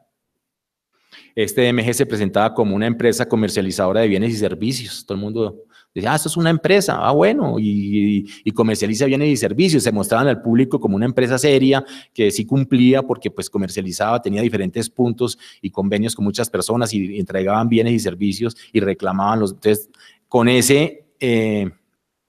Este DMG se presentaba como una empresa comercializadora de bienes y servicios. Todo el mundo decía, ah, esto es una empresa, ah, bueno, y, comercializa bienes y servicios. Se mostraban al público como una empresa seria que sí cumplía porque pues comercializaba, tenía diferentes puntos y convenios con muchas personas y entregaban bienes y servicios y reclamaban los... Entonces, con ese... Eh,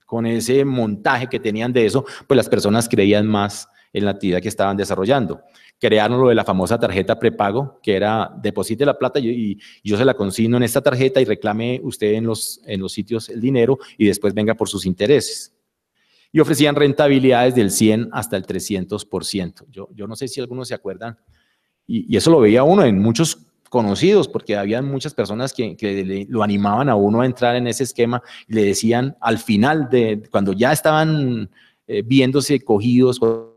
con ese montaje que tenían de eso, pues las personas creían más en la actividad que estaban desarrollando. Crearon lo de la famosa tarjeta prepago, que era deposite la plata y, yo se la consigno en esta tarjeta y reclame usted en los, en los sitios el dinero y después venga por sus intereses. Y ofrecían rentabilidades del 100 hasta el 300%. Yo, yo no sé si algunos se acuerdan, y, y eso lo veía uno en muchos conocidos, porque había muchas personas que, lo animaban a uno a entrar en ese esquema, y le decían al final, de cuando ya estaban eh, viéndose cogidos, cuando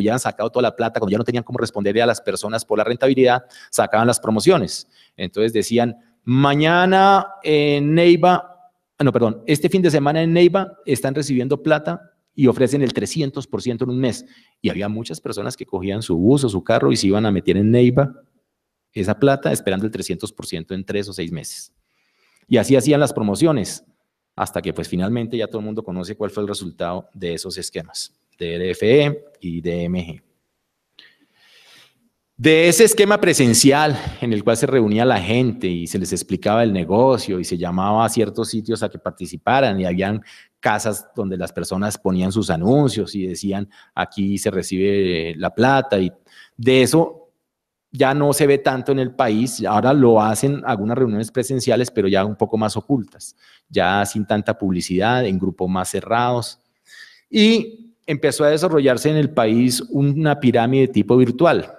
ya han sacado toda la plata, cuando ya no tenían cómo responderle a las personas por la rentabilidad, sacaban las promociones. Entonces decían, mañana en Neiva, ah, no, perdón, este fin de semana en Neiva están recibiendo plata y ofrecen el 300% en un mes. Y había muchas personas que cogían su bus o su carro y se iban a meter en Neiva esa plata esperando el 300% en tres o seis meses. Y así hacían las promociones, hasta que pues finalmente ya todo el mundo conoce cuál fue el resultado de esos esquemas, de RFE y DMG. De ese esquema presencial en el cual se reunía la gente y se les explicaba el negocio y se llamaba a ciertos sitios a que participaran y habían casas donde las personas ponían sus anuncios y decían aquí se recibe la plata y de eso ya no se ve tanto en el país, ahora lo hacen algunas reuniones presenciales, pero ya un poco más ocultas, ya sin tanta publicidad, en grupos más cerrados. Y empezó a desarrollarse en el país una pirámide tipo virtual.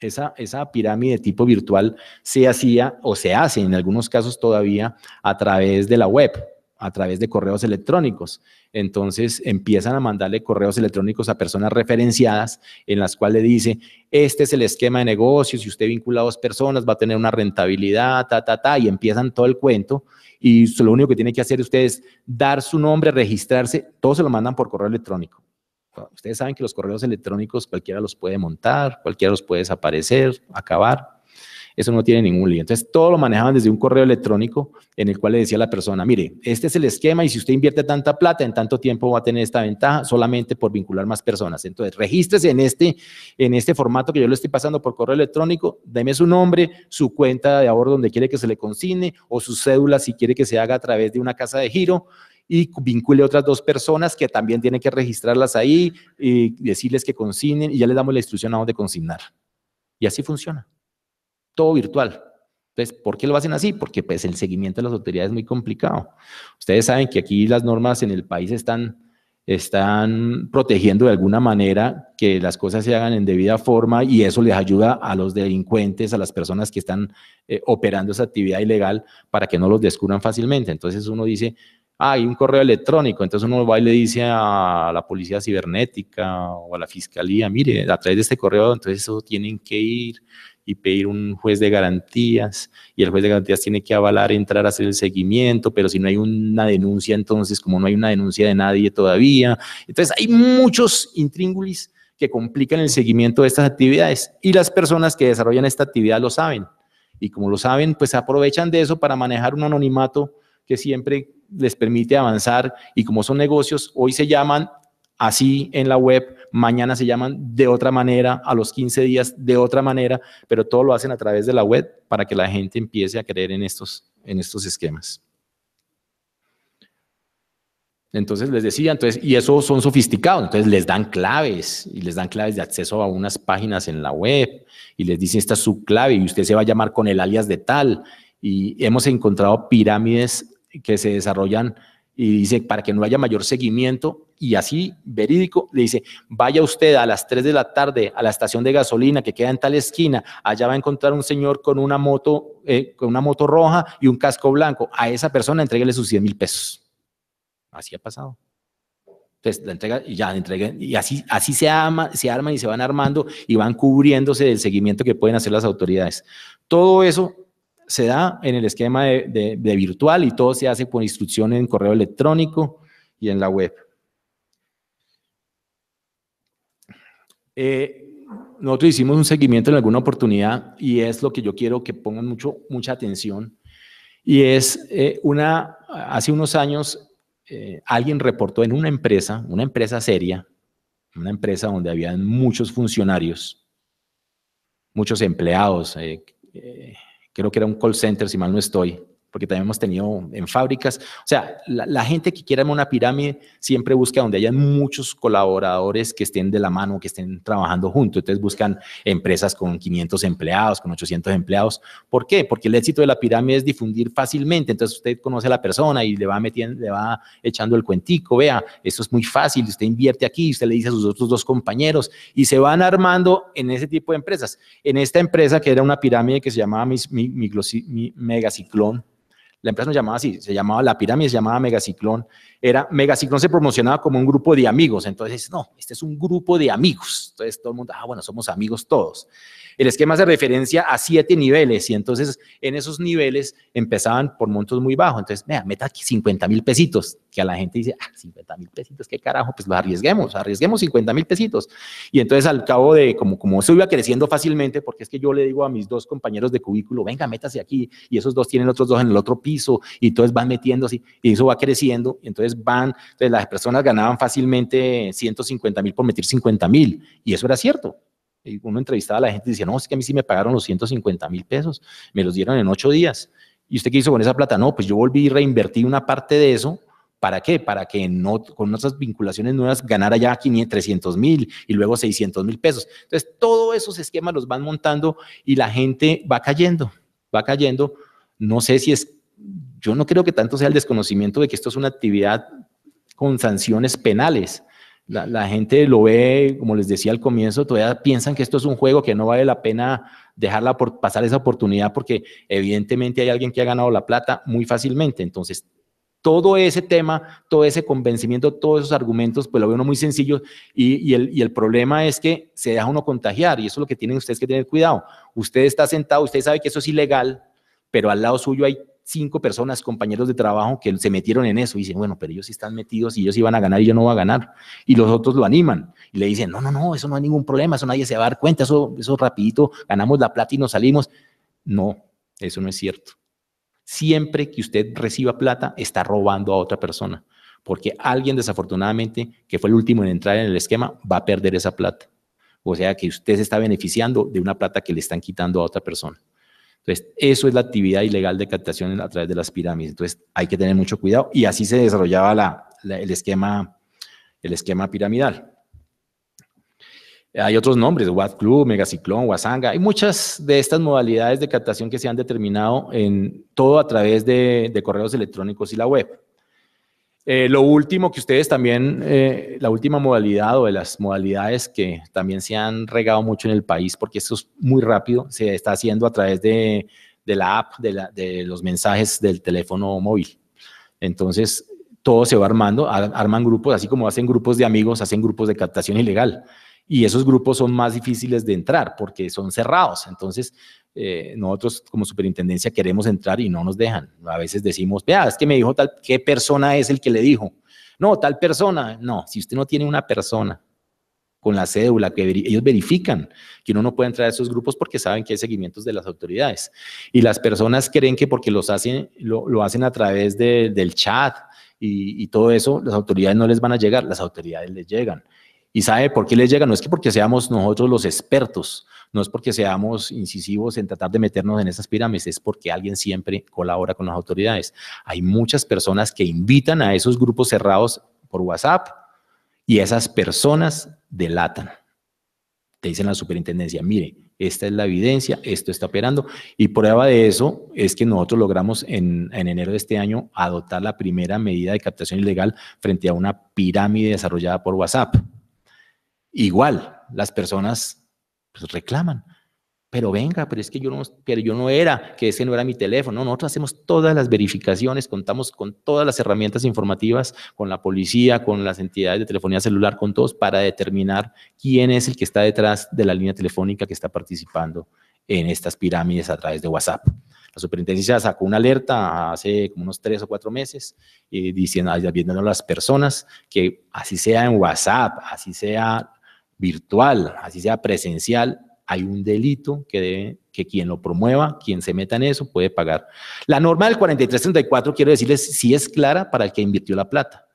Esa, esa pirámide tipo virtual se hacía o se hace en algunos casos todavía a través de la web, a través de correos electrónicos. Entonces empiezan a mandarle correos electrónicos a personas referenciadas en las cuales le dice, este es el esquema de negocio, si usted vincula a dos personas va a tener una rentabilidad, ta, ta, ta, y empiezan todo el cuento. Y lo único que tiene que hacer usted es dar su nombre, registrarse, todo se lo mandan por correo electrónico. Ustedes saben que los correos electrónicos cualquiera los puede montar, cualquiera los puede desaparecer, acabar eso no tiene ningún lío. Entonces, todo lo manejaban desde un correo electrónico en el cual le decía a la persona, mire, este es el esquema y si usted invierte tanta plata, en tanto tiempo va a tener esta ventaja solamente por vincular más personas. Entonces, regístrese en este, en este formato que yo le estoy pasando por correo electrónico, deme su nombre, su cuenta de ahorro donde quiere que se le consigne o su cédula si quiere que se haga a través de una casa de giro y vincule otras dos personas que también tienen que registrarlas ahí y decirles que consignen y ya les damos la instrucción a dónde consignar. Y así funciona todo virtual. Entonces, ¿por qué lo hacen así? Porque pues el seguimiento de las autoridades es muy complicado. Ustedes saben que aquí las normas en el país están, están protegiendo de alguna manera que las cosas se hagan en debida forma y eso les ayuda a los delincuentes, a las personas que están eh, operando esa actividad ilegal para que no los descubran fácilmente. Entonces uno dice, ah, hay un correo electrónico, entonces uno va y le dice a la policía cibernética o a la fiscalía, mire, a través de este correo, entonces eso tienen que ir y pedir un juez de garantías y el juez de garantías tiene que avalar, entrar a hacer el seguimiento, pero si no hay una denuncia, entonces como no hay una denuncia de nadie todavía, entonces hay muchos intríngulis que complican el seguimiento de estas actividades y las personas que desarrollan esta actividad lo saben y como lo saben, pues aprovechan de eso para manejar un anonimato que siempre les permite avanzar y como son negocios, hoy se llaman así en la web, mañana se llaman de otra manera, a los 15 días de otra manera, pero todo lo hacen a través de la web para que la gente empiece a creer en estos, en estos esquemas. Entonces les decía, entonces, y eso son sofisticados, entonces les dan claves, y les dan claves de acceso a unas páginas en la web, y les dicen esta es su clave, y usted se va a llamar con el alias de tal, y hemos encontrado pirámides que se desarrollan y dice, para que no haya mayor seguimiento, y así, verídico, le dice, vaya usted a las 3 de la tarde a la estación de gasolina que queda en tal esquina, allá va a encontrar un señor con una moto, eh, con una moto roja y un casco blanco, a esa persona entreguele sus 100 mil pesos. Así ha pasado. Entonces, la entrega y ya, la y así, así se, ama, se arman y se van armando y van cubriéndose del seguimiento que pueden hacer las autoridades. Todo eso se da en el esquema de, virtual y todo se hace por instrucción en correo electrónico y en la web. Eh, nosotros hicimos un seguimiento en alguna oportunidad y es lo que yo quiero que pongan mucho, mucha atención. Y es eh, una, hace unos años eh, alguien reportó en una empresa, una empresa seria, una empresa donde habían muchos funcionarios, muchos empleados, eh, creo que era un call center, si mal no estoy, porque también hemos tenido en fábricas. O sea, la, gente que quiera una pirámide siempre busca donde haya muchos colaboradores que estén de la mano, que estén trabajando juntos. Entonces buscan empresas con 500 empleados, con 800 empleados. ¿Por qué? Porque el éxito de la pirámide es difundir fácilmente. Entonces usted conoce a la persona y le va metiendo, le va echando el cuentico. Vea, esto es muy fácil. Usted invierte aquí, usted le dice a sus otros dos compañeros y se van armando en ese tipo de empresas. En esta empresa que era una pirámide que se llamaba mi megaciclón, la empresa no llamaba así, se llamaba La Pirámide, se llamaba Megaciclón, era Megaciclón se promocionaba como un grupo de amigos. Entonces, no, este es un grupo de amigos. Entonces, todo el mundo, ah, bueno, somos amigos todos. El esquema se referencia a siete niveles y entonces en esos niveles empezaban por montos muy bajos. Entonces, vea, meta aquí 50 mil pesitos, que a la gente dice, ah, 50 mil pesitos, qué carajo, pues lo arriesguemos, arriesguemos 50 mil pesitos. Y entonces al cabo de, como, como eso iba creciendo fácilmente, porque es que yo le digo a mis dos compañeros de cubículo, venga, métase aquí, y esos dos tienen otros dos en el otro piso, y entonces van metiendo así, y eso va creciendo, entonces van, las personas ganaban fácilmente 150 mil por meter 50 mil, y eso era cierto. Uno entrevistaba a la gente y decía, no, es que a mí sí me pagaron los 150 mil pesos, me los dieron en ocho días. ¿Y usted qué hizo con esa plata? No, pues yo volví y reinvertí una parte de eso. ¿Para qué? Para que no, con nuestras vinculaciones nuevas ganara ya 500, 300 mil y luego 600 mil pesos. Entonces, todos esos esquemas los van montando y la gente va cayendo, va cayendo. No sé si es yo no creo que tanto sea el desconocimiento de que esto es una actividad con sanciones penales. La, gente lo ve, como les decía al comienzo, todavía piensan que esto es un juego, que no vale la pena dejarla por pasar esa oportunidad porque evidentemente hay alguien que ha ganado la plata muy fácilmente. Entonces, todo ese tema, todo ese convencimiento, todos esos argumentos, pues lo ve uno muy sencillo y, el, y el problema es que se deja uno contagiar y eso es lo que tienen ustedes que tener cuidado. Usted está sentado, usted sabe que eso es ilegal, pero al lado suyo hay cinco personas, compañeros de trabajo que se metieron en eso. Y dicen, bueno, pero ellos sí están metidos y ellos iban a ganar y yo no voy a ganar. Y los otros lo animan y le dicen, no, no, no, eso no hay ningún problema, eso nadie se va a dar cuenta, eso, eso rapidito, ganamos la plata y nos salimos. No, eso no es cierto. Siempre que usted reciba plata, está robando a otra persona, porque alguien desafortunadamente, que fue el último en entrar en el esquema, va a perder esa plata. O sea que usted se está beneficiando de una plata que le están quitando a otra persona. Entonces, eso es la actividad ilegal de captación a través de las pirámides. Entonces, hay que tener mucho cuidado y así se desarrollaba el, esquema, piramidal. Hay otros nombres, Watt Club, Megaciclón, Wasanga. Hay muchas de estas modalidades de captación que se han determinado en todo a través de correos electrónicos y la web. Eh, lo último que ustedes también, eh, la última modalidad o de las modalidades que también se han regado mucho en el país, porque esto es muy rápido, se está haciendo a través de, la app, de, los mensajes del teléfono móvil. Entonces, todo se va armando, arman grupos, así como hacen grupos de amigos, hacen grupos de captación ilegal y esos grupos son más difíciles de entrar porque son cerrados. Entonces, eh, nosotros como superintendencia queremos entrar y no nos dejan. A veces decimos, vea, es que me dijo tal, ¿qué persona es el que le dijo? No, tal persona. No, si usted no tiene una persona con la cédula, que ellos verifican que uno no puede entrar a esos grupos porque saben que hay seguimientos de las autoridades. Y las personas creen que porque los hacen, lo, hacen a través del chat y todo eso, las autoridades no les van a llegar, las autoridades les llegan. ¿Y sabe por qué les llega? No es que porque seamos nosotros los expertos, no es porque seamos incisivos en tratar de meternos en esas pirámides, es porque alguien siempre colabora con las autoridades. Hay muchas personas que invitan a esos grupos cerrados por WhatsApp y esas personas delatan. Te dicen la superintendencia, mire, esta es la evidencia, esto está operando. Y prueba de eso es que nosotros logramos en, en, enero de este año adoptar la primera medida de captación ilegal frente a una pirámide desarrollada por WhatsApp. Igual, las personas pues, reclaman. Pero venga, pero es que yo no, pero yo no era, que ese no era mi teléfono. No, nosotros hacemos todas las verificaciones, contamos con todas las herramientas informativas, con la policía, con las entidades de telefonía celular, con todos, para determinar quién es el que está detrás de la línea telefónica que está participando en estas pirámides a través de WhatsApp. La superintendencia sacó una alerta hace como unos tres o cuatro meses, eh, diciendo, viendo a las personas que así sea en WhatsApp, así sea virtual, así sea presencial, hay un delito que debe que quien lo promueva, quien se meta en eso, puede pagar. La norma del 4334, quiero decirles, sí es clara para el que invirtió la plata.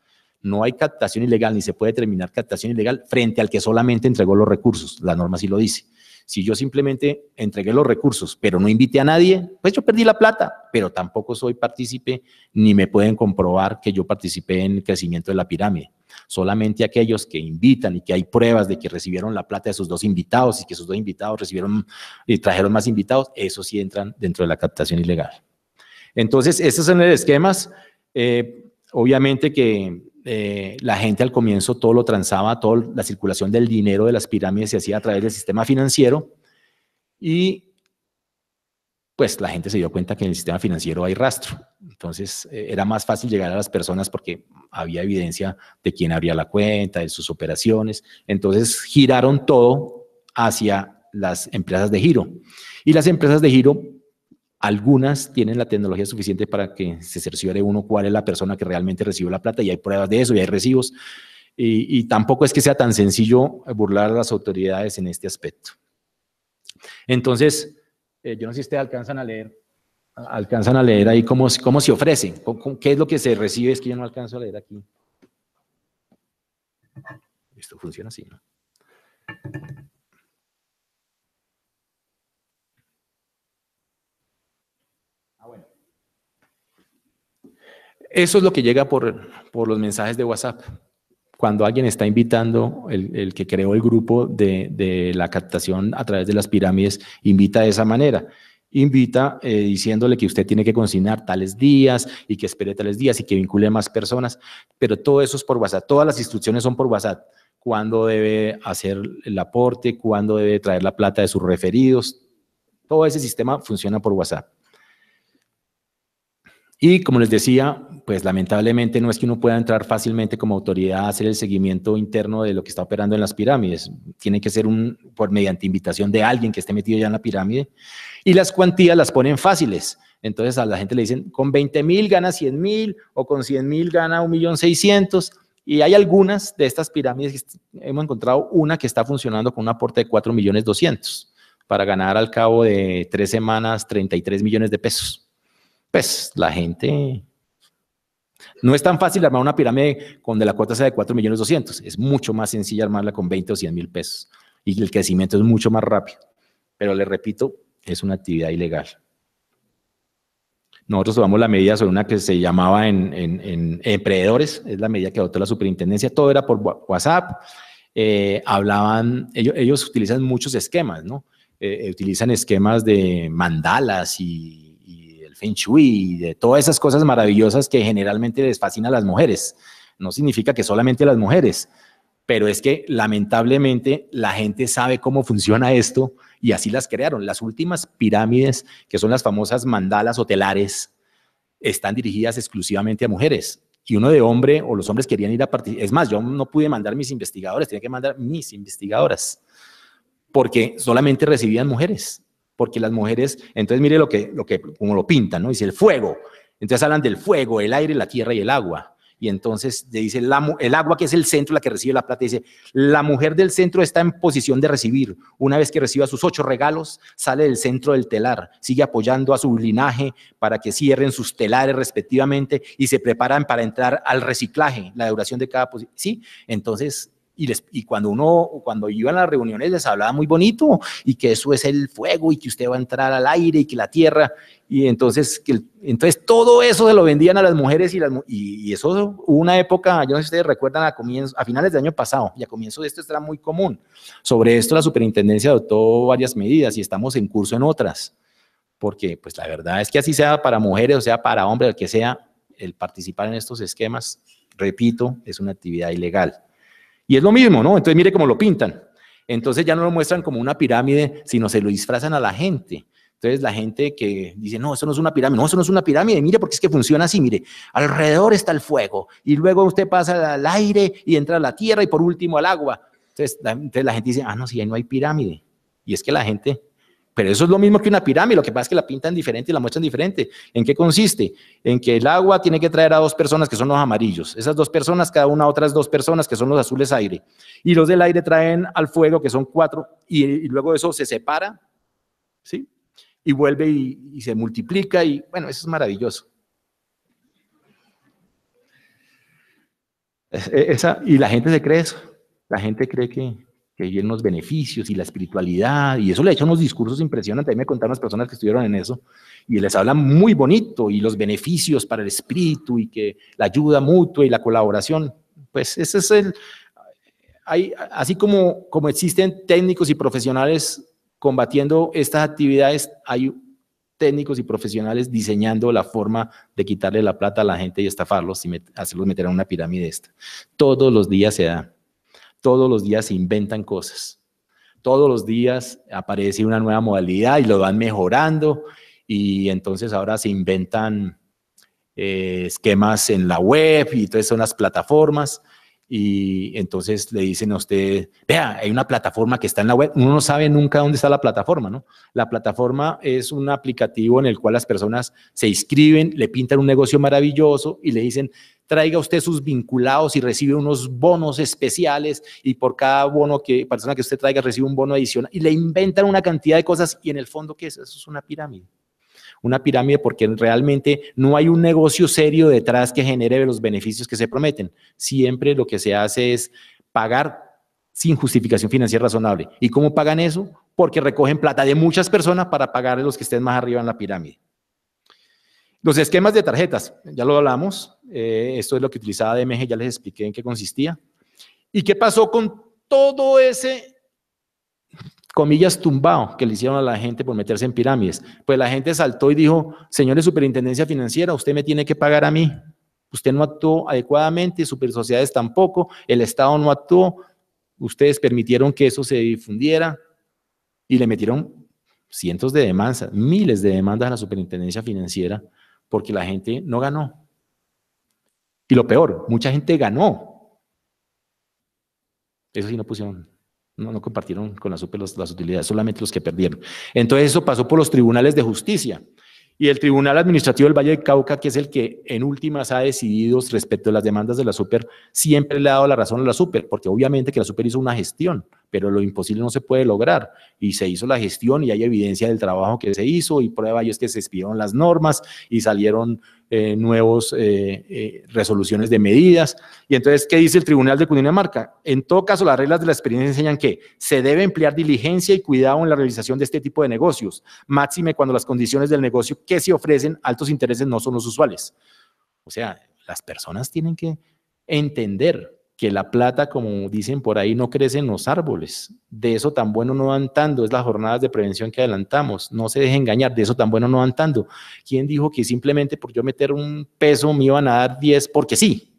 No hay captación ilegal, ni se puede determinar captación ilegal frente al que solamente entregó los recursos. La norma sí lo dice. Si yo simplemente entregué los recursos, pero no invité a nadie, pues yo perdí la plata, pero tampoco soy partícipe, ni me pueden comprobar que yo participé en el crecimiento de la pirámide. Solamente aquellos que invitan y que hay pruebas de que recibieron la plata de sus dos invitados y que sus dos invitados recibieron y trajeron más invitados, eso sí entran dentro de la captación ilegal. Entonces, estos son los esquemas. Eh, obviamente que eh, la gente al comienzo todo lo transaba, toda la circulación del dinero de las pirámides se hacía a través del sistema financiero y pues la gente se dio cuenta que en el sistema financiero hay rastro. Entonces eh, era más fácil llegar a las personas porque había evidencia de quién abría la cuenta, de sus operaciones. Entonces giraron todo hacia las empresas de giro. Y las empresas de giro, algunas tienen la tecnología suficiente para que se cerciore uno cuál es la persona que realmente recibió la plata y hay pruebas de eso y hay recibos. y tampoco es que sea tan sencillo burlar a las autoridades en este aspecto. Entonces, eh, yo no sé si ustedes alcanzan a leer, alcanzan a leer ahí cómo, cómo se ofrece, qué es lo que se recibe, es que yo no alcanzo a leer aquí. Esto funciona así, ¿no? Ah, bueno. Eso es lo que llega por, por los mensajes de WhatsApp cuando alguien está invitando, el, que creó el grupo de, la captación a través de las pirámides, invita de esa manera. Invita eh, diciéndole que usted tiene que consignar tales días y que espere tales días y que vincule más personas, pero todo eso es por WhatsApp. Todas las instrucciones son por WhatsApp. Cuándo debe hacer el aporte, cuándo debe traer la plata de sus referidos. Todo ese sistema funciona por WhatsApp. Y como les decía, pues lamentablemente no es que uno pueda entrar fácilmente como autoridad a hacer el seguimiento interno de lo que está operando en las pirámides. Tiene que ser un, por mediante invitación de alguien que esté metido ya en la pirámide. Y las cuantías las ponen fáciles. Entonces a la gente le dicen, con 20 mil gana 100 mil o con 100 mil gana 1.600.000. Y hay algunas de estas pirámides, que hemos encontrado una que está funcionando con un aporte de 4 millones 200 para ganar al cabo de tres semanas 33 millones de pesos. Pues la gente no es tan fácil armar una pirámide con de la cuota sea de 4 millones 200. Es mucho más sencillo armarla con 20 o 100 mil pesos. Y el crecimiento es mucho más rápido. Pero le repito, es una actividad ilegal. Nosotros tomamos la medida sobre una que se llamaba en, emprendedores, es la medida que adoptó la superintendencia, todo era por WhatsApp, eh, hablaban, ellos, utilizan muchos esquemas, ¿no? Eh, eh, utilizan esquemas de mandalas y feng shui, de todas esas cosas maravillosas que generalmente les fascina a las mujeres. No significa que solamente las mujeres, pero es que lamentablemente la gente sabe cómo funciona esto y así las crearon. Las últimas pirámides, que son las famosas mandalas o telares están dirigidas exclusivamente a mujeres. Y uno de hombre o los hombres querían ir a participar. Es más, yo no pude mandar mis investigadores, tenía que mandar mis investigadoras, porque solamente recibían mujeres porque las mujeres, entonces mire lo que, lo que, como lo pintan, ¿no? Dice el fuego. Entonces hablan del fuego, el aire, la tierra y el agua. Y entonces dice el agua, que es el centro, la que recibe la plata, dice, la mujer del centro está en posición de recibir. Una vez que reciba sus ocho regalos, sale del centro del telar, sigue apoyando a su linaje para que cierren sus telares respectivamente y se preparan para entrar al reciclaje, la duración de cada posición. Sí, entonces y, cuando uno, cuando iba las reuniones les hablaba muy bonito y que eso es el fuego y que usted va a entrar al aire y que la tierra, y entonces, entonces todo eso se lo vendían a las mujeres y, eso hubo una época, yo no sé si ustedes recuerdan, a, a finales del año pasado y a comienzo de este esto era muy común. Sobre esto la superintendencia adoptó varias medidas y estamos en curso en otras, porque pues la verdad es que así sea para mujeres o sea para hombres, el que sea, el participar en estos esquemas, repito, es una actividad ilegal. Y es lo mismo, ¿no? Entonces mire cómo lo pintan. Entonces ya no lo muestran como una pirámide, sino se lo disfrazan a la gente. Entonces la gente que dice, no, eso no es una pirámide, no, eso no es una pirámide, mire, porque es que funciona así, mire, alrededor está el fuego y luego usted pasa al aire y entra a la tierra y por último al agua. Entonces la, gente dice, ah, no, si sí, ahí no hay pirámide. Y es que la gente pero eso es lo mismo que una pirámide, lo que pasa es que la pintan diferente y la muestran diferente. ¿En qué consiste? En que el agua tiene que traer a dos personas que son los amarillos. Esas dos personas, cada una otras dos personas que son los azules aire. Y los del aire traen al fuego, que son cuatro, y, luego eso se separa, ¿sí? Y vuelve y, se multiplica y bueno, eso es maravilloso. E, e, esa, y la gente se cree eso. La gente cree que, que hay los beneficios y la espiritualidad, y eso le ha hecho unos discursos impresionantes, ahí me contaron las personas que estuvieron en eso, y les hablan muy bonito, y los beneficios para el espíritu, y que la ayuda mutua y la colaboración, pues ese es el, hay, así como, como existen técnicos y profesionales combatiendo estas actividades, hay técnicos y profesionales diseñando la forma de quitarle la plata a la gente y estafarlos y hacerlos meter en una pirámide esta. Todos los días se da todos los días se inventan cosas. Todos los días aparece una nueva modalidad y lo van mejorando y entonces ahora se inventan eh, esquemas en la web y todas son las plataformas y entonces le dicen a usted, vea, hay una plataforma que está en la web, uno no sabe nunca dónde está la plataforma, ¿no? La plataforma es un aplicativo en el cual las personas se inscriben, le pintan un negocio maravilloso y le dicen, traiga usted sus vinculados y recibe unos bonos especiales y por cada bono que persona que usted traiga recibe un bono adicional y le inventan una cantidad de cosas y en el fondo, ¿qué es? Eso es una pirámide una pirámide porque realmente no hay un negocio serio detrás que genere los beneficios que se prometen. Siempre lo que se hace es pagar sin justificación financiera razonable. ¿Y cómo pagan eso? Porque recogen plata de muchas personas para pagar a los que estén más arriba en la pirámide. Los esquemas de tarjetas, ya lo hablamos, eh, esto es lo que utilizaba DMG, ya les expliqué en qué consistía. ¿Y qué pasó con todo ese comillas, tumbado que le hicieron a la gente por meterse en pirámides. Pues la gente saltó y dijo, señores superintendencia financiera, usted me tiene que pagar a mí. Usted no actuó adecuadamente, super sociedades tampoco, el Estado no actuó, ustedes permitieron que eso se difundiera y le metieron cientos de demandas, miles de demandas a la superintendencia financiera porque la gente no ganó. Y lo peor, mucha gente ganó. Eso sí no pusieron no, no compartieron con la super las utilidades, solamente los que perdieron. Entonces eso pasó por los tribunales de justicia. Y el Tribunal Administrativo del Valle del Cauca, que es el que en últimas ha decidido respecto a las demandas de la super, siempre le ha dado la razón a la super, porque obviamente que la super hizo una gestión, pero lo imposible no se puede lograr. Y se hizo la gestión y hay evidencia del trabajo que se hizo y prueba ellos es que se expidieron las normas y salieron eh, nuevos eh, eh, resoluciones de medidas. Y entonces, ¿qué dice el Tribunal de Cundinamarca? En todo caso, las reglas de la experiencia enseñan que se debe emplear diligencia y cuidado en la realización de este tipo de negocios, máxime cuando las condiciones del negocio que se ofrecen altos intereses no son los usuales. O sea, las personas tienen que entender que la plata, como dicen por ahí, no crece en los árboles. De eso tan bueno no van tanto, es las jornadas de prevención que adelantamos. No se deje engañar, de eso tan bueno no van tanto. ¿Quién dijo que simplemente por yo meter un peso me iban a dar 10 porque sí?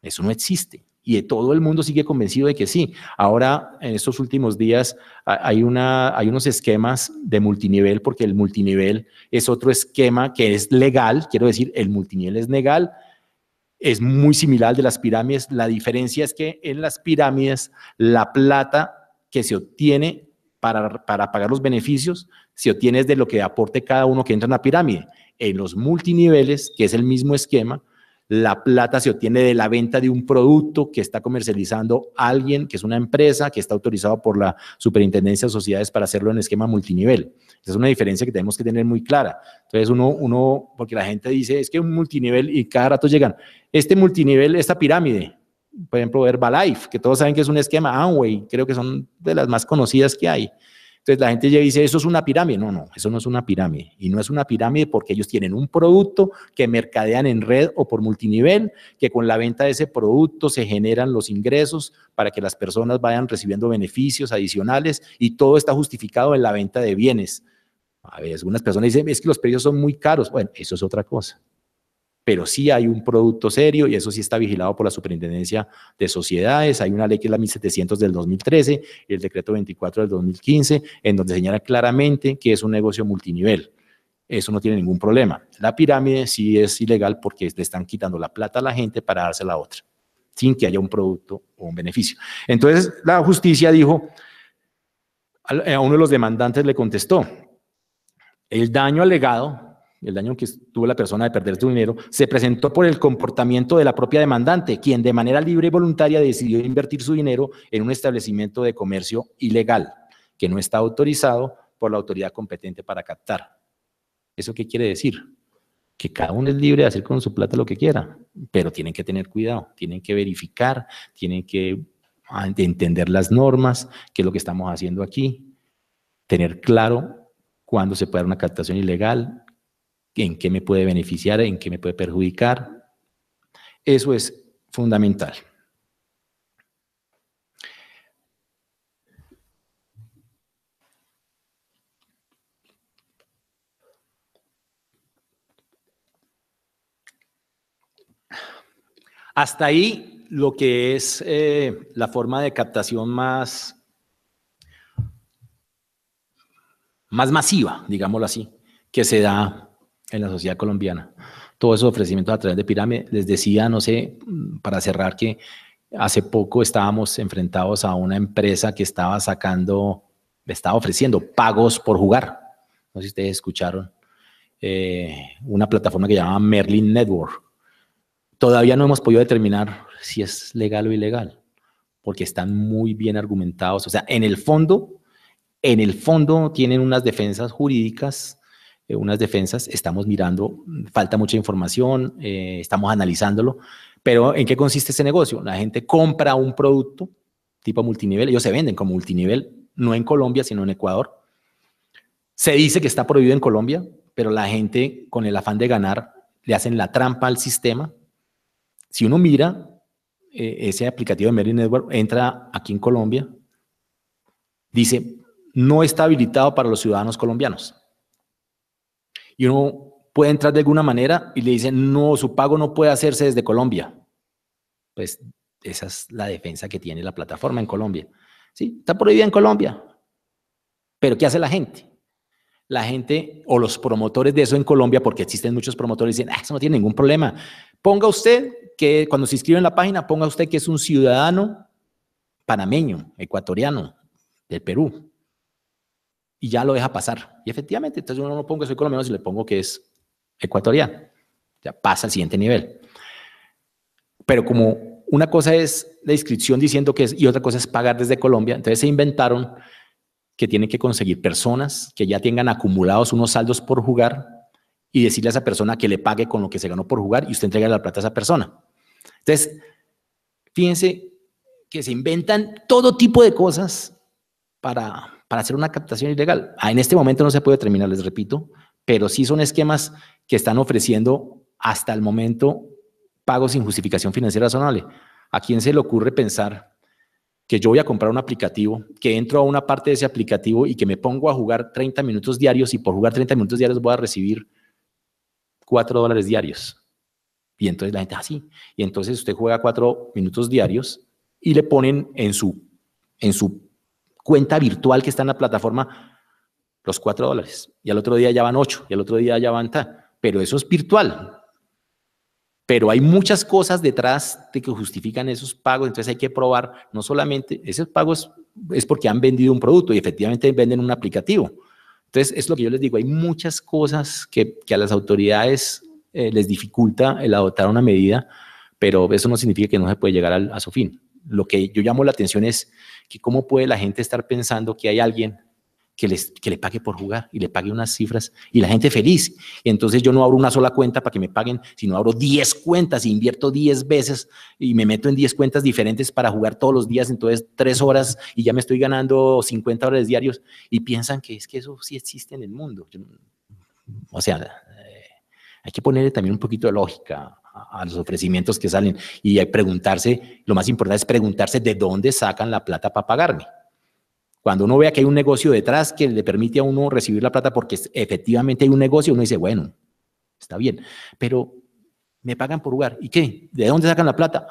Eso no existe. Y todo el mundo sigue convencido de que sí. Ahora, en estos últimos días, hay, una, hay unos esquemas de multinivel, porque el multinivel es otro esquema que es legal. Quiero decir, el multinivel es legal, es muy similar al de las pirámides. La diferencia es que en las pirámides la plata que se obtiene para, para pagar los beneficios se obtiene de lo que aporte cada uno que entra en la pirámide. En los multiniveles, que es el mismo esquema, la plata se obtiene de la venta de un producto que está comercializando alguien, que es una empresa, que está autorizado por la Superintendencia de Sociedades para hacerlo en esquema multinivel. Esa es una diferencia que tenemos que tener muy clara. Entonces, uno, uno porque la gente dice, es que un multinivel y cada rato llegan, este multinivel, esta pirámide, por ejemplo, Herbalife, que todos saben que es un esquema Amway, creo que son de las más conocidas que hay. Entonces la gente ya dice, eso es una pirámide. No, no, eso no es una pirámide. Y no es una pirámide porque ellos tienen un producto que mercadean en red o por multinivel, que con la venta de ese producto se generan los ingresos para que las personas vayan recibiendo beneficios adicionales y todo está justificado en la venta de bienes. A veces algunas personas dicen, es que los precios son muy caros. Bueno, eso es otra cosa pero sí hay un producto serio y eso sí está vigilado por la Superintendencia de Sociedades. Hay una ley que es la 1700 del 2013 y el decreto 24 del 2015, en donde señala claramente que es un negocio multinivel. Eso no tiene ningún problema. La pirámide sí es ilegal porque le están quitando la plata a la gente para dársela a otra, sin que haya un producto o un beneficio. Entonces la justicia dijo, a uno de los demandantes le contestó, el daño alegado el daño que tuvo la persona de perder su dinero, se presentó por el comportamiento de la propia demandante, quien de manera libre y voluntaria decidió invertir su dinero en un establecimiento de comercio ilegal, que no está autorizado por la autoridad competente para captar. ¿Eso qué quiere decir? Que cada uno es libre de hacer con su plata lo que quiera, pero tienen que tener cuidado, tienen que verificar, tienen que ah, entender las normas, qué es lo que estamos haciendo aquí, tener claro cuándo se puede dar una captación ilegal, en qué me puede beneficiar, en qué me puede perjudicar. Eso es fundamental. Hasta ahí lo que es eh, la forma de captación más, más masiva, digámoslo así, que se da en la sociedad colombiana. Todos esos ofrecimientos a través de pirámide, les decía, no sé, mm, para cerrar que hace poco estábamos enfrentados a una empresa que estaba sacando, estaba ofreciendo pagos por jugar. No sé si ustedes escucharon. Eh, una plataforma que llamaba Merlin Network. Todavía no hemos podido determinar si es legal o ilegal, porque están muy bien argumentados. O sea, en el fondo, en el fondo tienen unas defensas jurídicas eh, unas defensas, estamos mirando, falta mucha información, eh, estamos analizándolo, pero ¿en qué consiste ese negocio? La gente compra un producto tipo multinivel, ellos se venden como multinivel, no en Colombia, sino en Ecuador. Se dice que está prohibido en Colombia, pero la gente con el afán de ganar le hacen la trampa al sistema. Si uno mira eh, ese aplicativo de Merlin Network, entra aquí en Colombia, dice, no está habilitado para los ciudadanos colombianos y uno puede entrar de alguna manera y le dicen, no, su pago no puede hacerse desde Colombia. Pues esa es la defensa que tiene la plataforma en Colombia. Sí, está prohibida en Colombia. Pero ¿qué hace la gente? La gente o los promotores de eso en Colombia, porque existen muchos promotores, dicen, ah, eso no tiene ningún problema. Ponga usted que cuando se inscribe en la página, ponga usted que es un ciudadano panameño, ecuatoriano, del Perú y ya lo deja pasar. Y efectivamente, entonces uno no pongo que soy colombiano, si le pongo que es ecuatoriano. Ya pasa al siguiente nivel. Pero como una cosa es la inscripción diciendo que es y otra cosa es pagar desde Colombia, entonces se inventaron que tienen que conseguir personas que ya tengan acumulados unos saldos por jugar y decirle a esa persona que le pague con lo que se ganó por jugar y usted entrega la plata a esa persona. Entonces, fíjense que se inventan todo tipo de cosas para para hacer una captación ilegal. Ah, en este momento no se puede terminar, les repito, pero sí son esquemas que están ofreciendo hasta el momento pagos sin justificación financiera razonable. ¿A quién se le ocurre pensar que yo voy a comprar un aplicativo, que entro a una parte de ese aplicativo y que me pongo a jugar 30 minutos diarios y por jugar 30 minutos diarios voy a recibir 4 dólares diarios? Y entonces la gente, ah, sí. Y entonces usted juega 4 minutos diarios y le ponen en su, en su cuenta virtual que está en la plataforma los cuatro dólares. Y al otro día ya van ocho y al otro día ya van tal. Pero eso es virtual. Pero hay muchas cosas detrás de que justifican esos pagos, entonces hay que probar, no solamente, esos pagos es porque han vendido un producto y efectivamente venden un aplicativo. Entonces, es lo que yo les digo, hay muchas cosas que, a las autoridades eh, les dificulta el adoptar una medida, pero eso no significa que no se puede llegar a su fin. Lo que yo llamo la atención es que cómo puede la gente estar pensando que hay alguien que, les, que le pague por jugar y le pague unas cifras y la gente feliz. Entonces yo no abro una sola cuenta para que me paguen, sino abro 10 cuentas e invierto 10 veces y me meto en 10 cuentas diferentes para jugar todos los días, entonces 3 horas y ya me estoy ganando 50 horas diarios y piensan que es que eso sí existe en el mundo. o sea, eh, hay que ponerle también un poquito de lógica a, los ofrecimientos que salen. Y preguntarse, lo más importante es preguntarse de dónde sacan la plata para pagarme. Cuando uno vea que hay un negocio detrás que le permite a uno recibir la plata porque efectivamente hay un negocio, uno dice, bueno, está bien, pero me pagan por lugar. ¿Y qué? ¿De dónde sacan la plata?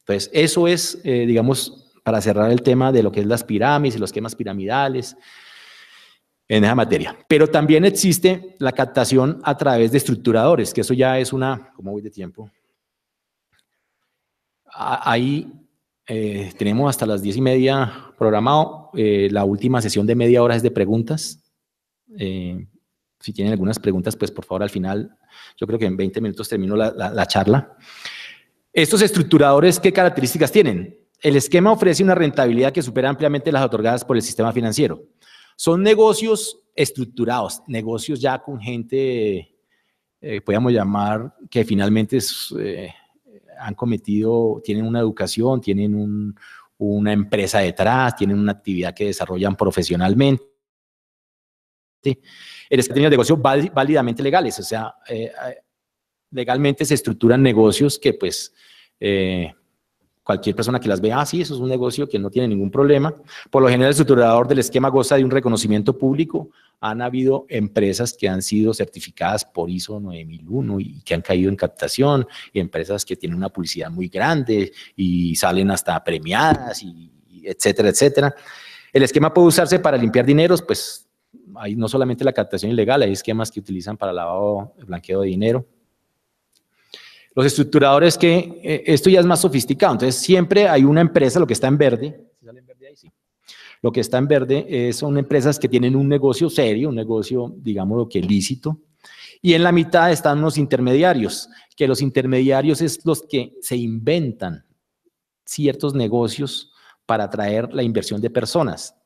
Entonces, eso es, eh, digamos, para cerrar el tema de lo que es las pirámides y los esquemas piramidales, en esa materia. Pero también existe la captación a través de estructuradores, que eso ya es una... ¿Cómo voy de tiempo? Ahí eh, tenemos hasta las diez y media programado. Eh, la última sesión de media hora es de preguntas. Eh, si tienen algunas preguntas, pues por favor al final, yo creo que en 20 minutos termino la charla. Estos estructuradores, ¿qué características tienen? El esquema ofrece una rentabilidad que supera ampliamente las otorgadas por el sistema financiero. Son negocios estructurados, negocios ya con gente, eh, podríamos llamar, que finalmente eh, han cometido, tienen una educación, tienen una empresa detrás, tienen una actividad que desarrollan profesionalmente. Sí. Eres que negocios válidamente legales, o sea, eh, eh, legalmente se estructuran negocios que pues Cualquier persona que las vea, ah, sí, eso es un negocio que no tiene ningún problema. Por lo general, el estructurador del esquema goza de un reconocimiento público. Han habido empresas que han sido certificadas por ISO 9001 y que han caído en captación, y empresas que tienen una publicidad muy grande y salen hasta premiadas, y, etcétera, etcétera. El esquema puede usarse para limpiar dineros, pues hay no solamente la captación ilegal, hay esquemas que utilizan para lavado, blanqueo de dinero. Los estructuradores que, eh, esto ya es más sofisticado, entonces siempre hay una empresa, lo que está en verde, lo que está en verde son empresas que tienen un negocio serio, un negocio, digamos, lo que lícito, y en la mitad están los intermediarios, que los intermediarios es los que se inventan ciertos negocios para atraer la inversión de personas,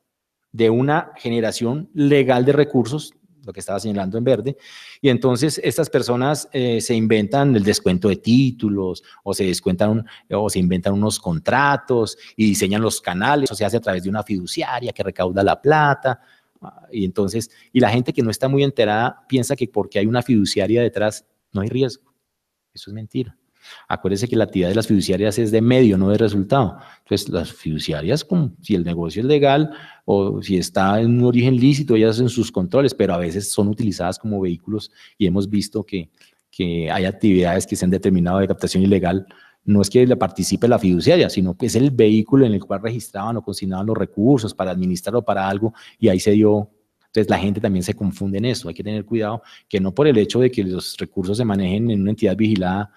de una generación legal de recursos lo que estaba señalando en verde. Y entonces estas personas eh, se inventan el descuento de títulos o se descuentan o se inventan unos contratos y diseñan los canales, o se hace a través de una fiduciaria que recauda la plata. Ah, y entonces, y la gente que no está muy enterada piensa que porque hay una fiduciaria detrás no hay riesgo. Eso es mentira. Acuérdense que la actividad de las fiduciarias es de medio, no de resultado. Entonces, las fiduciarias, si el negocio es legal o si está en un origen lícito, ellas hacen sus controles, pero a veces son utilizadas como vehículos y hemos visto que, que hay actividades que se han determinado de captación ilegal no es que la participe la fiduciaria, sino que es el vehículo en el cual registraban o consignaban los recursos para administrarlo para algo y ahí se dio. Entonces la gente también se confunde en eso, hay que tener cuidado que no por el hecho de que los recursos se manejen en una entidad vigilada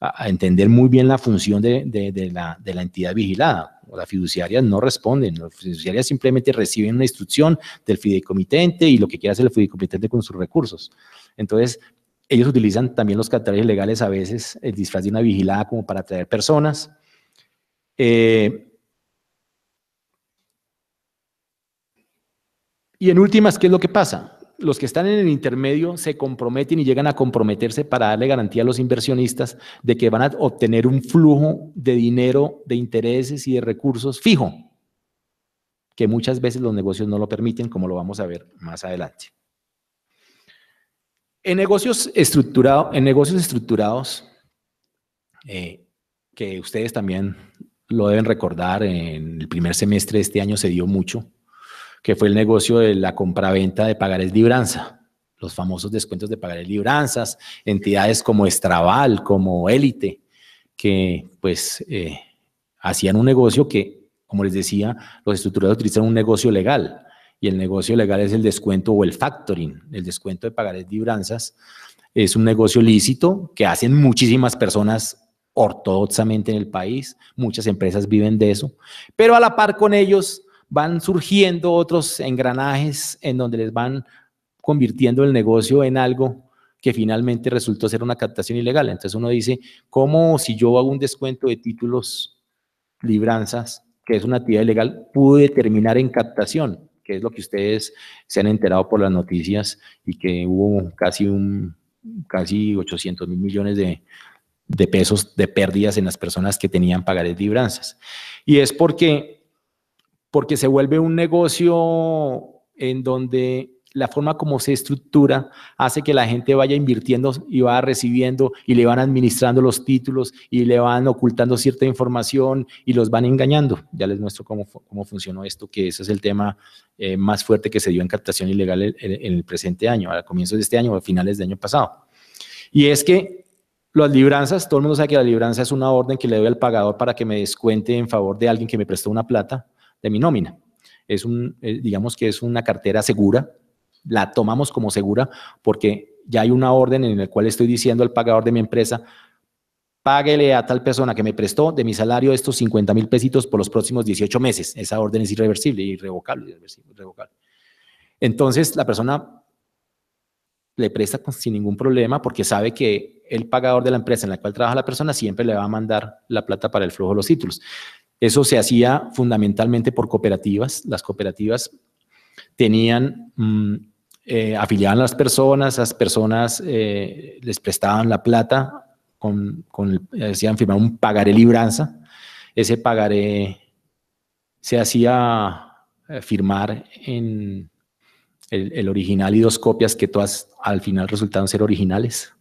a, entender muy bien la función de, la, entidad vigilada. O las fiduciarias no responden, las fiduciarias simplemente reciben una instrucción del fideicomitente y lo que quiere hacer el fideicomitente con sus recursos. Entonces, ellos utilizan también los catálogos legales a veces, el disfraz de una vigilada como para atraer personas. Eh, y en últimas, ¿qué es lo que pasa? los que están en el intermedio se comprometen y llegan a comprometerse para darle garantía a los inversionistas de que van a obtener un flujo de dinero, de intereses y de recursos fijo, que muchas veces los negocios no lo permiten, como lo vamos a ver más adelante. En negocios, en negocios estructurados, eh, que ustedes también lo deben recordar, en el primer semestre de este año se dio mucho, que fue el negocio de la compraventa de pagar libranza los famosos descuentos de pagar libranzas, entidades como Estrabal, como Élite, que pues eh, hacían un negocio que, como les decía, los estructuradores utilizan un negocio legal y el negocio legal es el descuento o el factoring, el descuento de pagar libranzas. Es un negocio lícito que hacen muchísimas personas ortodoxamente en el país, muchas empresas viven de eso, pero a la par con ellos van surgiendo otros engranajes en donde les van convirtiendo el negocio en algo que finalmente resultó ser una captación ilegal. Entonces uno dice, ¿cómo si yo hago un descuento de títulos, libranzas, que es una actividad ilegal, pude terminar en captación? Que es lo que ustedes se han enterado por las noticias y que hubo casi, un, casi 800 mil millones de, pesos de pérdidas en las personas que tenían pagarés libranzas. Y es porque porque se vuelve un negocio en donde la forma como se estructura hace que la gente vaya invirtiendo y va recibiendo y le van administrando los títulos y le van ocultando cierta información y los van engañando. Ya les muestro cómo, cómo funcionó esto, que ese es el tema eh, más fuerte que se dio en captación ilegal en, el presente año, a comienzos de este año o a finales de año pasado. Y es que las libranzas, todo el mundo sabe que la libranza es una orden que le doy al pagador para que me descuente en favor de alguien que me prestó una plata de mi nómina. Es un, eh, digamos que es una cartera segura, la tomamos como segura porque ya hay una orden en la cual estoy diciendo al pagador de mi empresa, páguele a tal persona que me prestó de mi salario estos 50 mil pesitos por los próximos 18 meses. Esa orden es irreversible, irrevocable, irrevocable. Entonces la persona le presta sin ningún problema porque sabe que el pagador de la empresa en la cual trabaja la persona siempre le va a mandar la plata para el flujo de los títulos. Eso se hacía fundamentalmente por cooperativas. Las cooperativas tenían, mm, eh, afiliaban a las personas, las personas eh, les prestaban la plata, con, hacían firmar un pagaré libranza. Ese pagaré se hacía eh, firmar en el, original y dos copias que todas al final resultaron ser originales.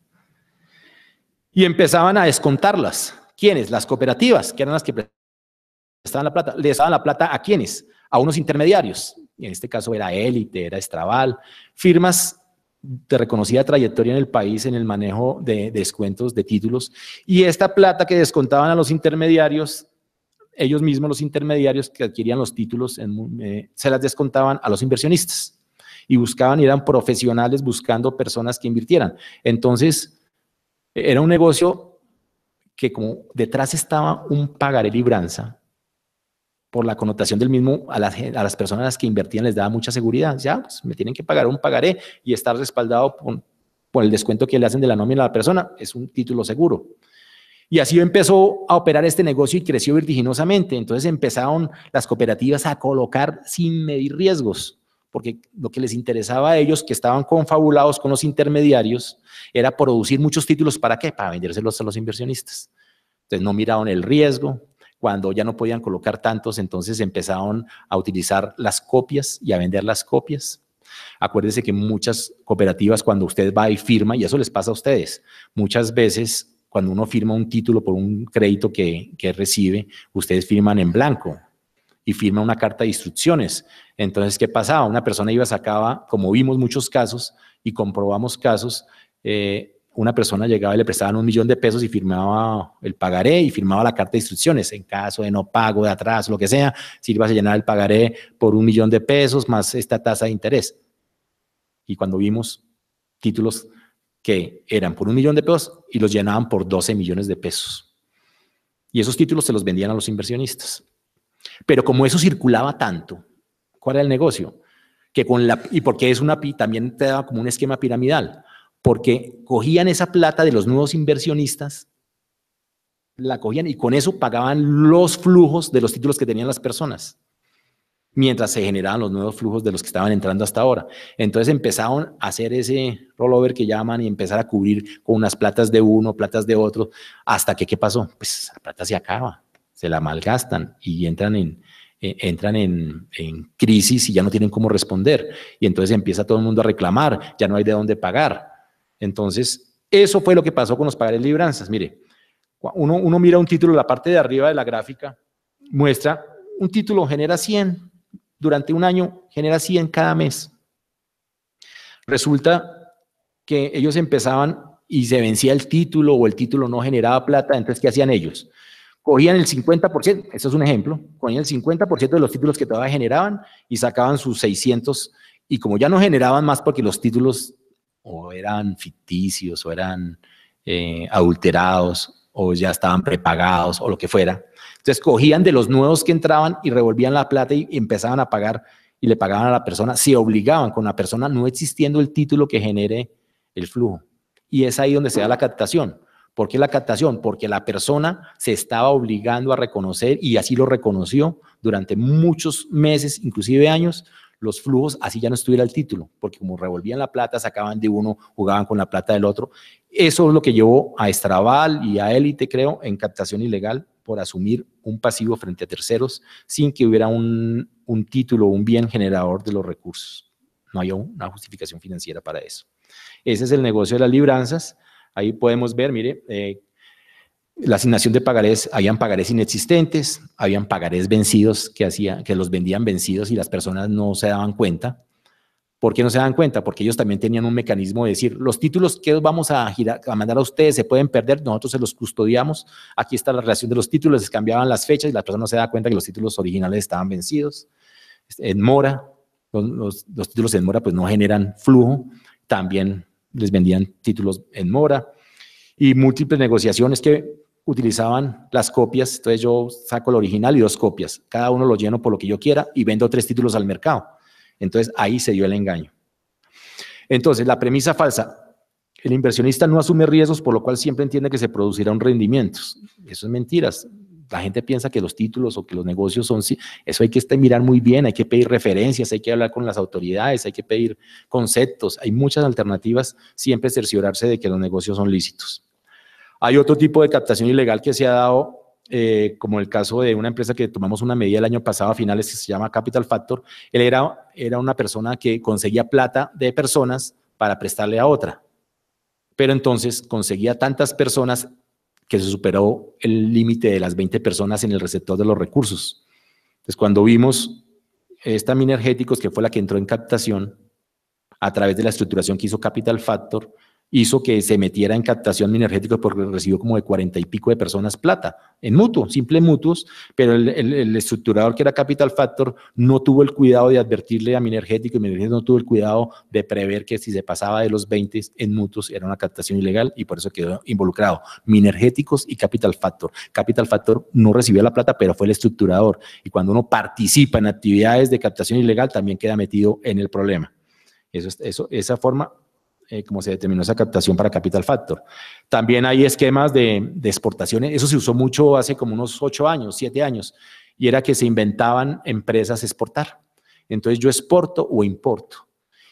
Y empezaban a descontarlas. ¿Quiénes? Las cooperativas, que eran las que les la plata? Le daban la plata a quiénes? A unos intermediarios. En este caso era Élite, era Estrabal, firmas de reconocida trayectoria en el país en el manejo de descuentos de títulos. Y esta plata que descontaban a los intermediarios, ellos mismos los intermediarios que adquirían los títulos, eh, se las descontaban a los inversionistas. Y buscaban, eran profesionales buscando personas que invirtieran. Entonces, era un negocio que como detrás estaba un pagaré libranza, por la connotación del mismo, a las, a las personas que invertían les daba mucha seguridad. Ya, pues, me tienen que pagar un pagaré y estar respaldado por, por el descuento que le hacen de la nómina a la persona. Es un título seguro. Y así empezó a operar este negocio y creció vertiginosamente. Entonces empezaron las cooperativas a colocar sin medir riesgos, porque lo que les interesaba a ellos, que estaban confabulados con los intermediarios, era producir muchos títulos para qué? Para vendérselos a los inversionistas. Entonces no miraron el riesgo, cuando ya no podían colocar tantos, entonces empezaron a utilizar las copias y a vender las copias. Acuérdense que muchas cooperativas, cuando usted va y firma, y eso les pasa a ustedes, muchas veces cuando uno firma un título por un crédito que, recibe, ustedes firman en blanco y firman una carta de instrucciones. Entonces, ¿qué pasaba? Una persona iba, sacaba, como vimos muchos casos y comprobamos casos, eh, una persona llegaba y le prestaban un millón de pesos y firmaba el pagaré y firmaba la carta de instrucciones. En caso de no pago, de atrás, lo que sea, si ibas a llenar el pagaré por un millón de pesos más esta tasa de interés. Y cuando vimos títulos que eran por un millón de pesos y los llenaban por 12 millones de pesos. Y esos títulos se los vendían a los inversionistas. Pero como eso circulaba tanto, ¿cuál era el negocio? Que con la, y porque es una, también te da como un esquema piramidal porque cogían esa plata de los nuevos inversionistas, la cogían y con eso pagaban los flujos de los títulos que tenían las personas, mientras se generaban los nuevos flujos de los que estaban entrando hasta ahora. Entonces empezaron a hacer ese rollover que llaman y empezar a cubrir con unas platas de uno, platas de otro, hasta que, ¿qué pasó? Pues la plata se acaba, se la malgastan y entran en, eh, entran en, crisis y ya no tienen cómo responder. Y entonces empieza todo el mundo a reclamar, ya no hay de dónde pagar. Entonces, eso fue lo que pasó con los pagares libranzas. Mire, uno, uno mira un título, la parte de arriba de la gráfica muestra, un título genera 100, durante un año genera 100 cada mes. Resulta que ellos empezaban y se vencía el título o el título no generaba plata, entonces, ¿qué hacían ellos? Cogían el 50%, eso es un ejemplo, cogían el 50% de los títulos que todavía generaban y sacaban sus 600 y como ya no generaban más porque los títulos o eran ficticios o eran eh, adulterados o ya estaban prepagados o lo que fuera. Entonces cogían de los nuevos que entraban y revolvían la plata y empezaban a pagar y le pagaban a la persona, se obligaban con la persona no existiendo el título que genere el flujo. Y es ahí donde se da la captación. ¿Por qué la captación? Porque la persona se estaba obligando a reconocer y así lo reconoció durante muchos meses, inclusive años, los flujos, así ya no estuviera el título, porque como revolvían la plata, sacaban de uno, jugaban con la plata del otro. Eso es lo que llevó a Estrabal y a Élite, creo, en captación ilegal por asumir un pasivo frente a terceros sin que hubiera un, título, un bien generador de los recursos. No hay una justificación financiera para eso. Ese es el negocio de las libranzas. Ahí podemos ver, mire, eh, la asignación de pagarés, habían pagarés inexistentes, habían pagarés vencidos que, hacían, que los vendían vencidos y las personas no se daban cuenta. ¿Por qué no se daban cuenta? Porque ellos también tenían un mecanismo de decir, los títulos que vamos a, a mandar a ustedes se pueden perder, nosotros se los custodiamos, aquí está la relación de los títulos, se cambiaban las fechas y la persona no se da cuenta que los títulos originales estaban vencidos. En mora, los, los títulos en mora pues no generan flujo, también les vendían títulos en mora y múltiples negociaciones que utilizaban las copias, entonces yo saco el original y dos copias, cada uno lo lleno por lo que yo quiera y vendo tres títulos al mercado. Entonces ahí se dio el engaño. Entonces, la premisa falsa, el inversionista no asume riesgos, por lo cual siempre entiende que se producirán rendimientos. Eso es mentiras. La gente piensa que los títulos o que los negocios son... Eso hay que este, mirar muy bien, hay que pedir referencias, hay que hablar con las autoridades, hay que pedir conceptos. Hay muchas alternativas, siempre cerciorarse de que los negocios son lícitos. Hay otro tipo de captación ilegal que se ha dado, eh, como el caso de una empresa que tomamos una medida el año pasado a finales que se llama Capital Factor. Él era, una persona que conseguía plata de personas para prestarle a otra. Pero entonces conseguía tantas personas que se superó el límite de las 20 personas en el receptor de los recursos. Entonces, cuando vimos esta Minergéticos, que fue la que entró en captación, a través de la estructuración que hizo Capital Factor, hizo que se metiera en captación energética porque recibió como de cuarenta y pico de personas plata en mutuo, simple mutuos, pero el, estructurador que era Capital Factor no tuvo el cuidado de advertirle a Minergético y Minergético no tuvo el cuidado de prever que si se pasaba de los 20 en mutuos era una captación ilegal y por eso quedó involucrado. Minergéticos y Capital Factor. Capital Factor no recibió la plata, pero fue el estructurador. Y cuando uno participa en actividades de captación ilegal, también queda metido en el problema. esa forma eh, como se determinó esa captación para Capital Factor. También hay esquemas de, de exportaciones, eso se usó mucho hace como unos ocho años, siete años, y era que se inventaban empresas exportar. Entonces yo exporto o importo.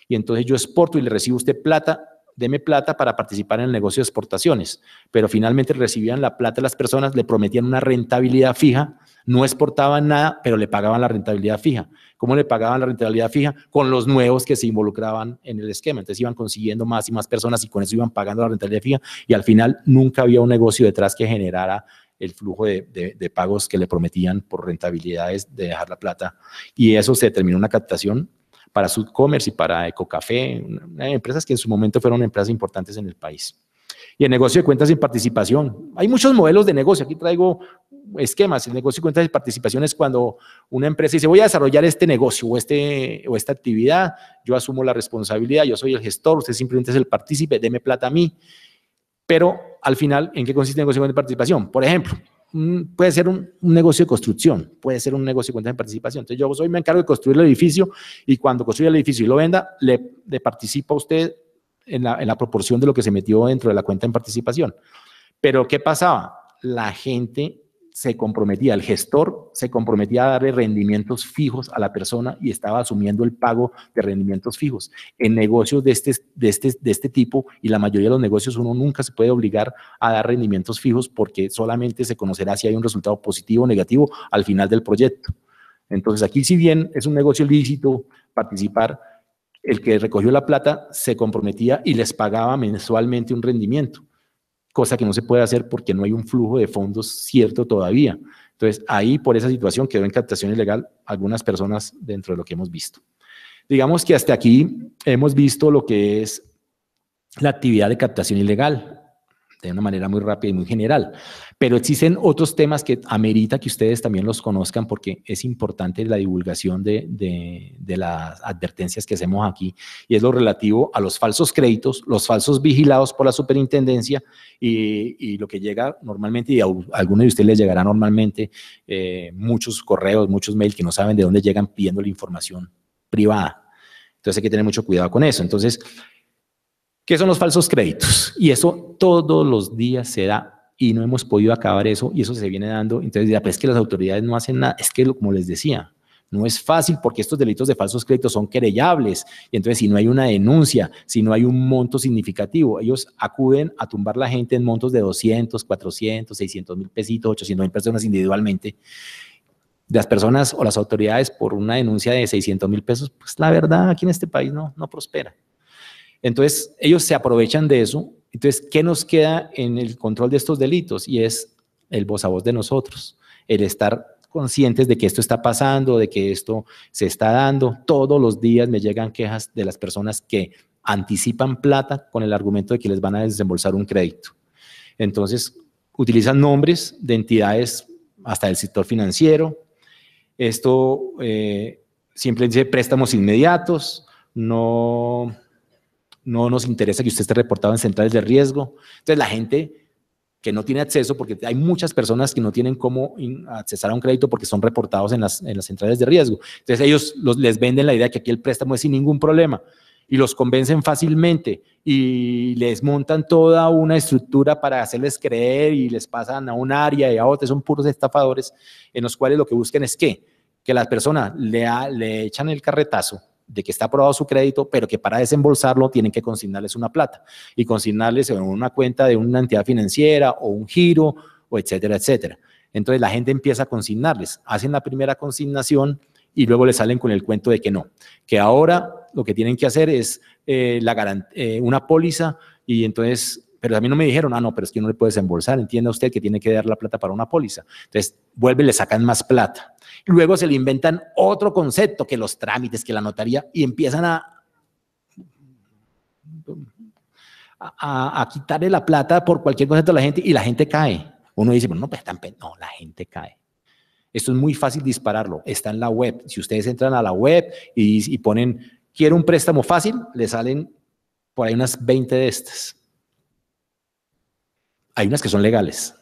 Y entonces yo exporto y le recibo usted plata, deme plata para participar en el negocio de exportaciones. Pero finalmente recibían la plata de las personas, le prometían una rentabilidad fija no exportaban nada, pero le pagaban la rentabilidad fija. ¿Cómo le pagaban la rentabilidad fija? Con los nuevos que se involucraban en el esquema. Entonces iban consiguiendo más y más personas y con eso iban pagando la rentabilidad fija y al final nunca había un negocio detrás que generara el flujo de, pagos que le prometían por rentabilidades de dejar la plata. Y eso se determinó una captación para Sudcommerce y para Ecocafé, empresas que en su momento fueron empresas importantes en el país y el negocio de cuentas sin participación. Hay muchos modelos de negocio. Aquí traigo esquemas. El negocio de cuentas sin participación es cuando una empresa dice, voy a desarrollar este negocio o, este, esta actividad, yo asumo la responsabilidad, yo soy el gestor, usted simplemente es el partícipe, deme plata a mí. Pero al final, ¿en qué consiste el negocio de cuentas sin participación? Por ejemplo, puede ser un, negocio de construcción, puede ser un negocio de cuentas en participación. Entonces yo soy, me encargo de construir el edificio y cuando construya el edificio y lo venda, le, le participa a usted en la, proporción de lo que se metió dentro de la cuenta en participación. Pero ¿qué pasaba? La gente se comprometía, el gestor se comprometía a darle rendimientos fijos a la persona y estaba asumiendo el pago de rendimientos fijos. En negocios de este, este, de este tipo y la mayoría de los negocios uno nunca se puede obligar a dar rendimientos fijos porque solamente se conocerá si hay un resultado positivo o negativo al final del proyecto. Entonces aquí si bien es un negocio lícito participar, el que recogió la plata se comprometía y les pagaba mensualmente un rendimiento, cosa que no se puede hacer porque no hay un flujo de fondos cierto todavía. Entonces, ahí por esa situación quedó en captación ilegal algunas personas dentro de lo que hemos visto. Digamos que hasta aquí hemos visto lo que es la actividad de captación ilegal de una manera muy rápida y muy general. Pero existen otros temas que amerita que ustedes también los conozcan porque es importante la divulgación de, las advertencias que hacemos aquí y es lo relativo a los falsos créditos, los falsos vigilados por la superintendencia y, lo que llega normalmente, y a algunos de ustedes les llegará normalmente eh, muchos correos, muchos mails que no saben de dónde llegan pidiendo la información privada. Entonces hay que tener mucho cuidado con eso. Entonces, ¿Qué son los falsos créditos? Y eso todos los días se da y no hemos podido acabar eso y eso se viene dando. Entonces, ya, pues es que las autoridades no hacen nada. Es que, como les decía, no es fácil porque estos delitos de falsos créditos son querellables. Y entonces, si no hay una denuncia, si no hay un monto significativo, ellos acuden a tumbar la gente en montos de 200, 400, 600 mil pesitos, 800 mil personas individualmente. Las personas o las autoridades por una denuncia de 600 mil pesos, pues la verdad aquí en este país no, no prospera. Entonces, ellos se aprovechan de eso. Entonces, ¿qué nos queda en el control de estos delitos? Y es el voz a voz de nosotros, el estar conscientes de que esto está pasando, de que esto se está dando. Todos los días me llegan quejas de las personas que anticipan plata con el argumento de que les van a desembolsar un crédito. Entonces, utilizan nombres de entidades hasta del sector financiero. Esto eh, siempre dice préstamos inmediatos, no no nos interesa que usted esté reportado en centrales de riesgo. Entonces la gente que no tiene acceso, porque hay muchas personas que no tienen cómo accesar a un crédito porque son reportados en las, en las centrales de riesgo. Entonces ellos les venden la idea que aquí el préstamo es sin ningún problema y los convencen fácilmente y les montan toda una estructura para hacerles creer y les pasan a un área y a otra, son puros estafadores en los cuales lo que buscan es que, que las personas le, le echan el carretazo, de que está aprobado su crédito, pero que para desembolsarlo tienen que consignarles una plata y consignarles en una cuenta de una entidad financiera o un giro o etcétera, etcétera. Entonces la gente empieza a consignarles, hacen la primera consignación y luego le salen con el cuento de que no, que ahora lo que tienen que hacer es eh, la eh, una póliza y entonces pero a mí no me dijeron, ah, no, pero es que no le puedes desembolsar, entienda usted que tiene que dar la plata para una póliza. Entonces, vuelve y le sacan más plata. Luego se le inventan otro concepto, que los trámites, que la notaría, y empiezan a, a, quitarle la plata por cualquier concepto a la gente y la gente cae. Uno dice, bueno, no, pues no, la gente cae. Esto es muy fácil dispararlo, está en la web. Si ustedes entran a la web y, y ponen, quiero un préstamo fácil, le salen por ahí unas 20 de estas. Hay unas que son legales,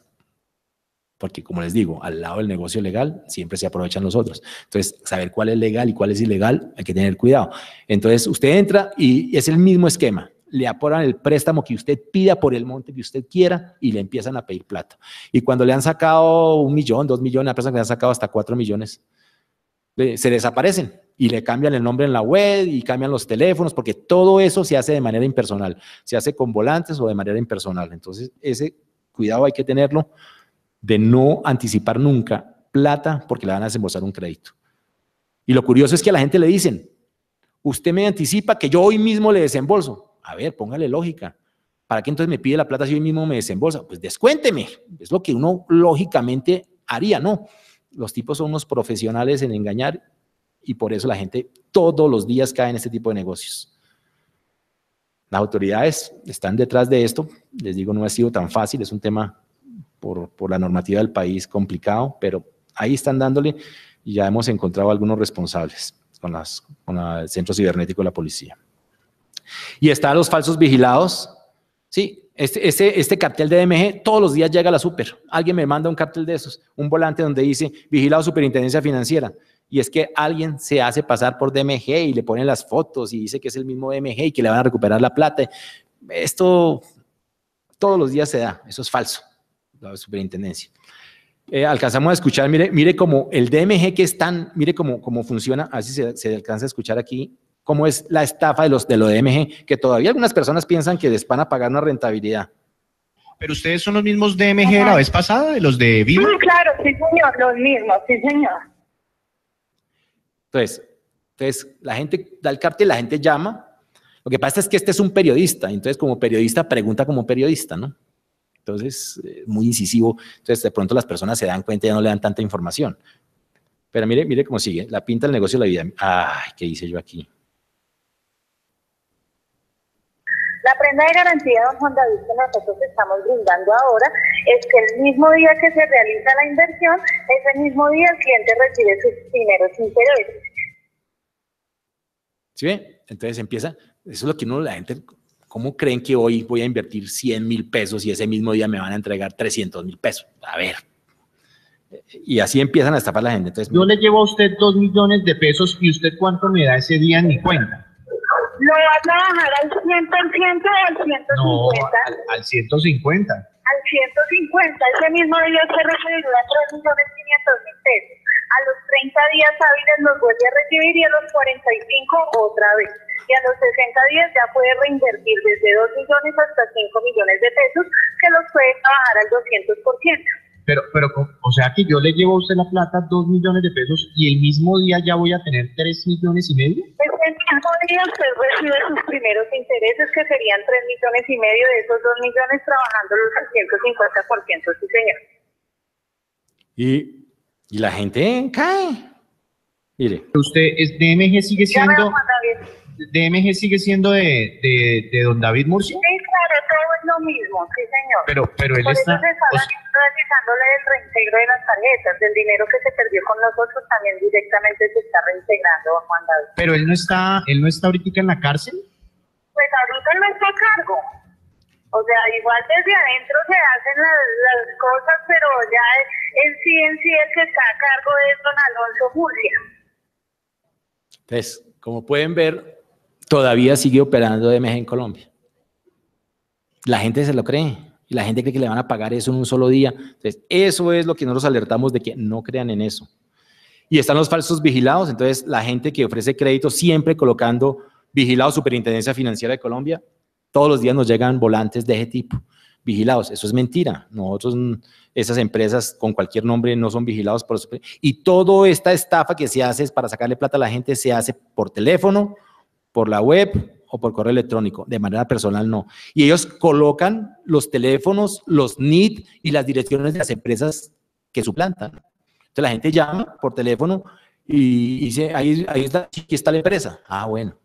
porque como les digo, al lado del negocio legal siempre se aprovechan los otros. Entonces, saber cuál es legal y cuál es ilegal, hay que tener cuidado. Entonces, usted entra y es el mismo esquema. Le aportan el préstamo que usted pida por el monte que usted quiera y le empiezan a pedir plata. Y cuando le han sacado un millón, dos millones, a personas que le han sacado hasta cuatro millones, eh, se desaparecen y le cambian el nombre en la web y cambian los teléfonos, porque todo eso se hace de manera impersonal, se hace con volantes o de manera impersonal. Entonces, ese cuidado hay que tenerlo, de no anticipar nunca plata porque le van a desembolsar un crédito. Y lo curioso es que a la gente le dicen, usted me anticipa que yo hoy mismo le desembolso. A ver, póngale lógica. ¿Para qué entonces me pide la plata si hoy mismo me desembolsa? Pues descuénteme. Es lo que uno lógicamente haría, ¿no? Los tipos son unos profesionales en engañar y por eso la gente todos los días cae en este tipo de negocios. Las autoridades están detrás de esto, les digo, no ha sido tan fácil, es un tema por, la normativa del país complicado, pero ahí están dándole y ya hemos encontrado algunos responsables con, las, con el Centro Cibernético de la Policía. Y están los falsos vigilados. Sí, este, este, este, cartel de DMG todos los días llega a la super. Alguien me manda un cartel de esos, un volante donde dice vigilado superintendencia financiera y es que alguien se hace pasar por DMG y le ponen las fotos y dice que es el mismo DMG y que le van a recuperar la plata. Esto todos los días se da, eso es falso, la superintendencia. Eh, alcanzamos a escuchar, mire, mire como el DMG que están, mire como cómo funciona, así se, alcanza a escuchar aquí, cómo es la estafa de los de lo DMG, que todavía algunas personas piensan que les van a pagar una rentabilidad. Pero ustedes son los mismos DMG de la vez pasada, de los de Vivo? Sí claro, sí señor, los mismos, sí señor. Entonces, entonces, la gente da el cartel, la gente llama. Lo que pasa es que este es un periodista, entonces como periodista pregunta como periodista, ¿no? Entonces, eh, muy incisivo. Entonces, de pronto las personas se dan cuenta y ya no le dan tanta información. Pero mire, mire cómo sigue. La pinta del negocio de la vida. Ay, ¿qué hice yo aquí? La prenda de garantía, don Juan David, que nosotros estamos brindando ahora, es que el mismo día que se realiza la inversión, ese mismo día el cliente recibe sus dineros intereses. ¿Sí Entonces empieza, eso es lo que uno, la gente, ¿cómo creen que hoy voy a invertir 100 mil pesos y ese mismo día me van a entregar 300 mil pesos? A ver. Y así empiezan a estafar la gente. Yo le llevo a usted dos millones de pesos y usted cuánto me da ese día en mi cuenta. ¿Lo vas a bajar al 100% o al 150%? No, al, 150. Al 150. Ese mismo día se recibirá 3.500.000 pesos. A los 30 días hábiles los vuelve a recibir y a los 45 otra vez. Y a los 60 días ya puede reinvertir desde 2 millones hasta 5 millones de pesos, que los puede bajar al 200%. Pero, pero, o sea que yo le llevo a usted la plata, dos millones de pesos, y el mismo día ya voy a tener tres millones y medio. Pues el mismo día usted recibe sus primeros intereses, que serían tres millones y medio de esos dos millones, trabajando los 150%, sí señor. Y, y la gente cae. Mire. Usted, es, DMG sigue siendo... DMG sigue siendo de, de, don David Murcia. Sí, claro, todo mismo, sí señor. Pero, pero él está... Eso se está realizándole el reintegro de las tarjetas, del dinero que se perdió con nosotros también directamente se está reintegrando, Juan David. Pero él no está, él no está ahorita en la cárcel. Pues ahorita no está a cargo. O sea, igual desde adentro se hacen las, cosas, pero ya en sí, en sí que está a cargo de don Alonso Murcia Entonces, pues, como pueden ver, todavía sigue operando DMG en Colombia la gente se lo cree. Y la gente cree que le van a pagar eso en un solo día. Entonces, eso es lo que nosotros alertamos de que no crean en eso. Y están los falsos vigilados. Entonces, la gente que ofrece crédito siempre colocando vigilado Superintendencia Financiera de Colombia. Todos los días nos llegan volantes de ese tipo. Vigilados, eso es mentira. Nosotros, esas empresas con cualquier nombre no son vigilados por Y toda esta estafa que se hace es para sacarle plata a la gente se hace por teléfono, por la web, o por correo electrónico, de manera personal no. Y ellos colocan los teléfonos, los NIT y las direcciones de las empresas que suplantan. Entonces la gente llama por teléfono y dice, ahí, ahí está, aquí está la empresa. Ah, bueno.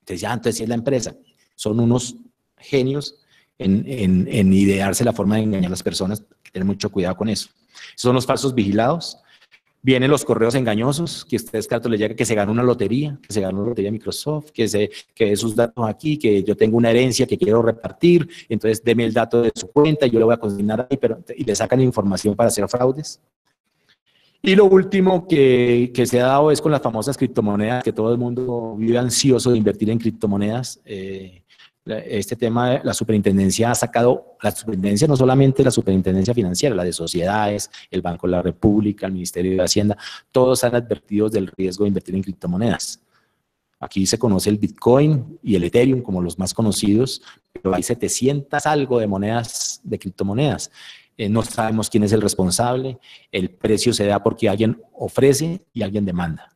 Entonces ya, entonces sí es la empresa. Son unos genios en, en, en idearse la forma de engañar a las personas, que tener mucho cuidado con eso. son los falsos vigilados. Vienen los correos engañosos, que ustedes Carlos, le llega que se gana una lotería, que se gana una lotería Microsoft, que, se, que sus datos aquí, que yo tengo una herencia que quiero repartir, entonces deme el dato de su cuenta, y yo lo voy a consignar ahí, pero, y le sacan información para hacer fraudes. Y lo último que, se ha dado es con las famosas criptomonedas, que todo el mundo vive ansioso de invertir en criptomonedas. Eh, este tema, la superintendencia ha sacado, la superintendencia no solamente la superintendencia financiera, la de sociedades, el Banco de la República, el Ministerio de Hacienda, todos han advertido del riesgo de invertir en criptomonedas. Aquí se conoce el Bitcoin y el Ethereum como los más conocidos, pero hay 700 algo de monedas, de criptomonedas. Eh, no sabemos quién es el responsable, el precio se da porque alguien ofrece y alguien demanda,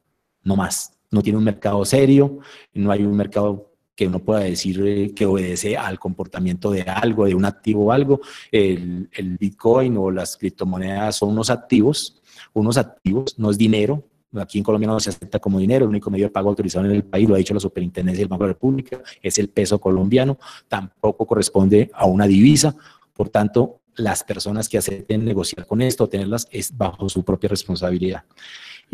no más. No tiene un mercado serio, no hay un mercado que uno pueda decir eh, que obedece al comportamiento de algo, de un activo o algo. El, Bitcoin o las criptomonedas son unos activos, unos activos, no es dinero, aquí en Colombia no se acepta como dinero, el único medio de pago autorizado en el país, lo ha dicho la Superintendencia del Banco de la República, es el peso colombiano, tampoco corresponde a una divisa, por tanto, las personas que acepten negociar con esto, tenerlas, es bajo su propia responsabilidad.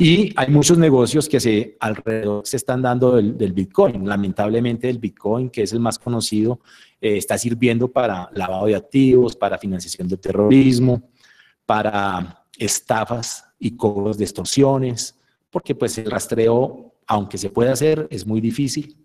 Y hay muchos negocios que se alrededor se están dando del, Bitcoin. Lamentablemente el Bitcoin, que es el más conocido, eh, está sirviendo para lavado de activos, para financiación de terrorismo, para estafas y cobros de extorsiones, porque pues el rastreo, aunque se puede hacer, es muy difícil.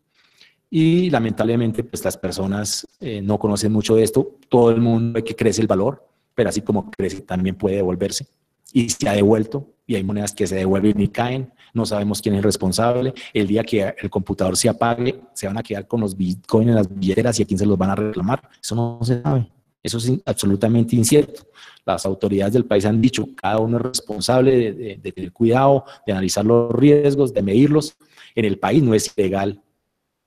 Y lamentablemente pues las personas eh, no conocen mucho de esto. Todo el mundo ve que crece el valor, pero así como crece también puede devolverse. Y se ha devuelto y hay monedas que se devuelven y caen, no sabemos quién es responsable, el día que el computador se apague, se van a quedar con los bitcoins en las billeteras y a quién se los van a reclamar, eso no se sabe, eso es absolutamente incierto. Las autoridades del país han dicho, cada uno es responsable de, tener cuidado, de analizar los riesgos, de medirlos. En el país no es ilegal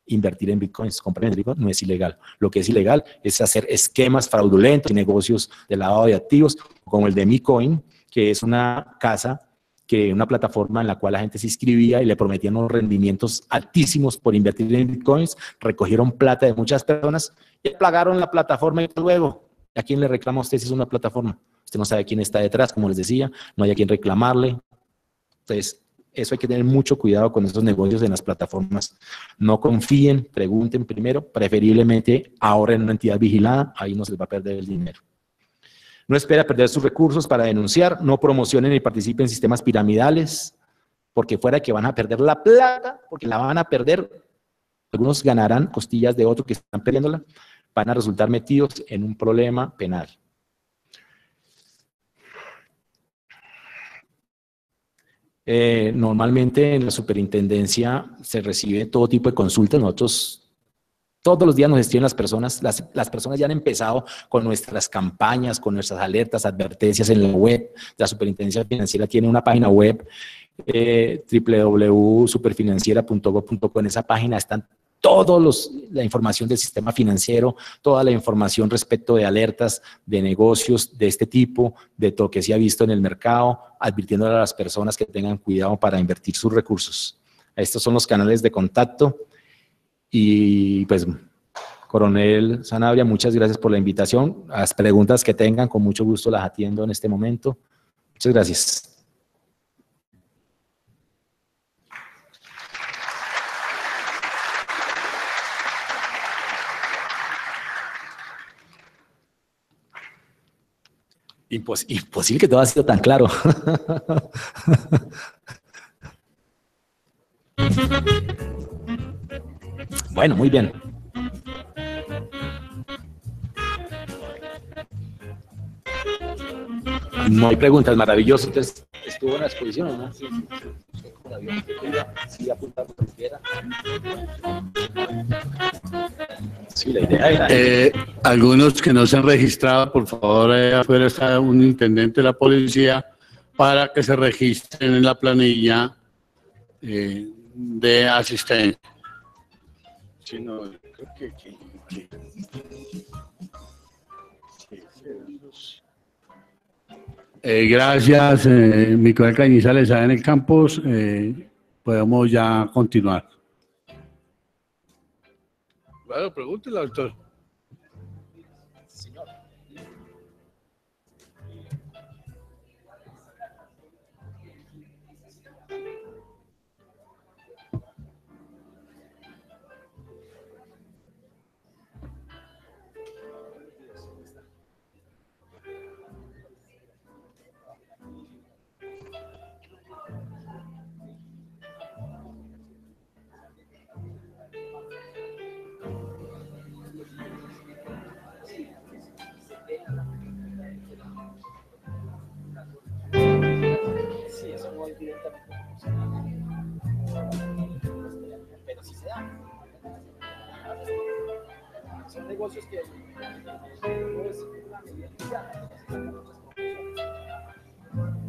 invertir en bitcoins, comprar en no es ilegal. Lo que es ilegal es hacer esquemas fraudulentos y negocios de lavado de activos, como el de MiCoin, que es una casa que una plataforma en la cual la gente se inscribía y le prometían unos rendimientos altísimos por invertir en bitcoins, recogieron plata de muchas personas y plagaron la plataforma y luego, ¿a quién le reclama usted si es una plataforma? Usted no sabe quién está detrás, como les decía, no hay a quién reclamarle. Entonces, eso hay que tener mucho cuidado con esos negocios en las plataformas. No confíen, pregunten primero, preferiblemente ahorren en una entidad vigilada, ahí no se les va a perder el dinero. No espera perder sus recursos para denunciar, no promocionen ni participen en sistemas piramidales, porque fuera que van a perder la plata, porque la van a perder, algunos ganarán costillas de otros que están perdiéndola, van a resultar metidos en un problema penal. Eh, normalmente en la superintendencia se recibe todo tipo de consultas, nosotros todos los días nos gestionan las personas, las, personas ya han empezado con nuestras campañas, con nuestras alertas, advertencias en la web. La Superintendencia Financiera tiene una página web, eh, www.superfinanciera.gov.co. En esa página están los la información del sistema financiero, toda la información respecto de alertas de negocios de este tipo, de todo que se ha visto en el mercado, advirtiéndole a las personas que tengan cuidado para invertir sus recursos. Estos son los canales de contacto. Y pues, coronel Sanabria, muchas gracias por la invitación. Las preguntas que tengan, con mucho gusto las atiendo en este momento. Muchas gracias. imposible que todo haya sido tan claro. Bueno, muy bien. No hay preguntas, maravilloso. estuvo en la exposición, ¿no? Sí, sí, la eh, algunos que no se han registrado, por favor, eh, afuera está un intendente de la policía para que se registren en la planilla eh, de asistencia. Chino, creo que aquí. Eh, gracias, eh, Micael en el Campos. Eh, podemos ya continuar. Bueno, pregúntele, doctor. negocios que pues,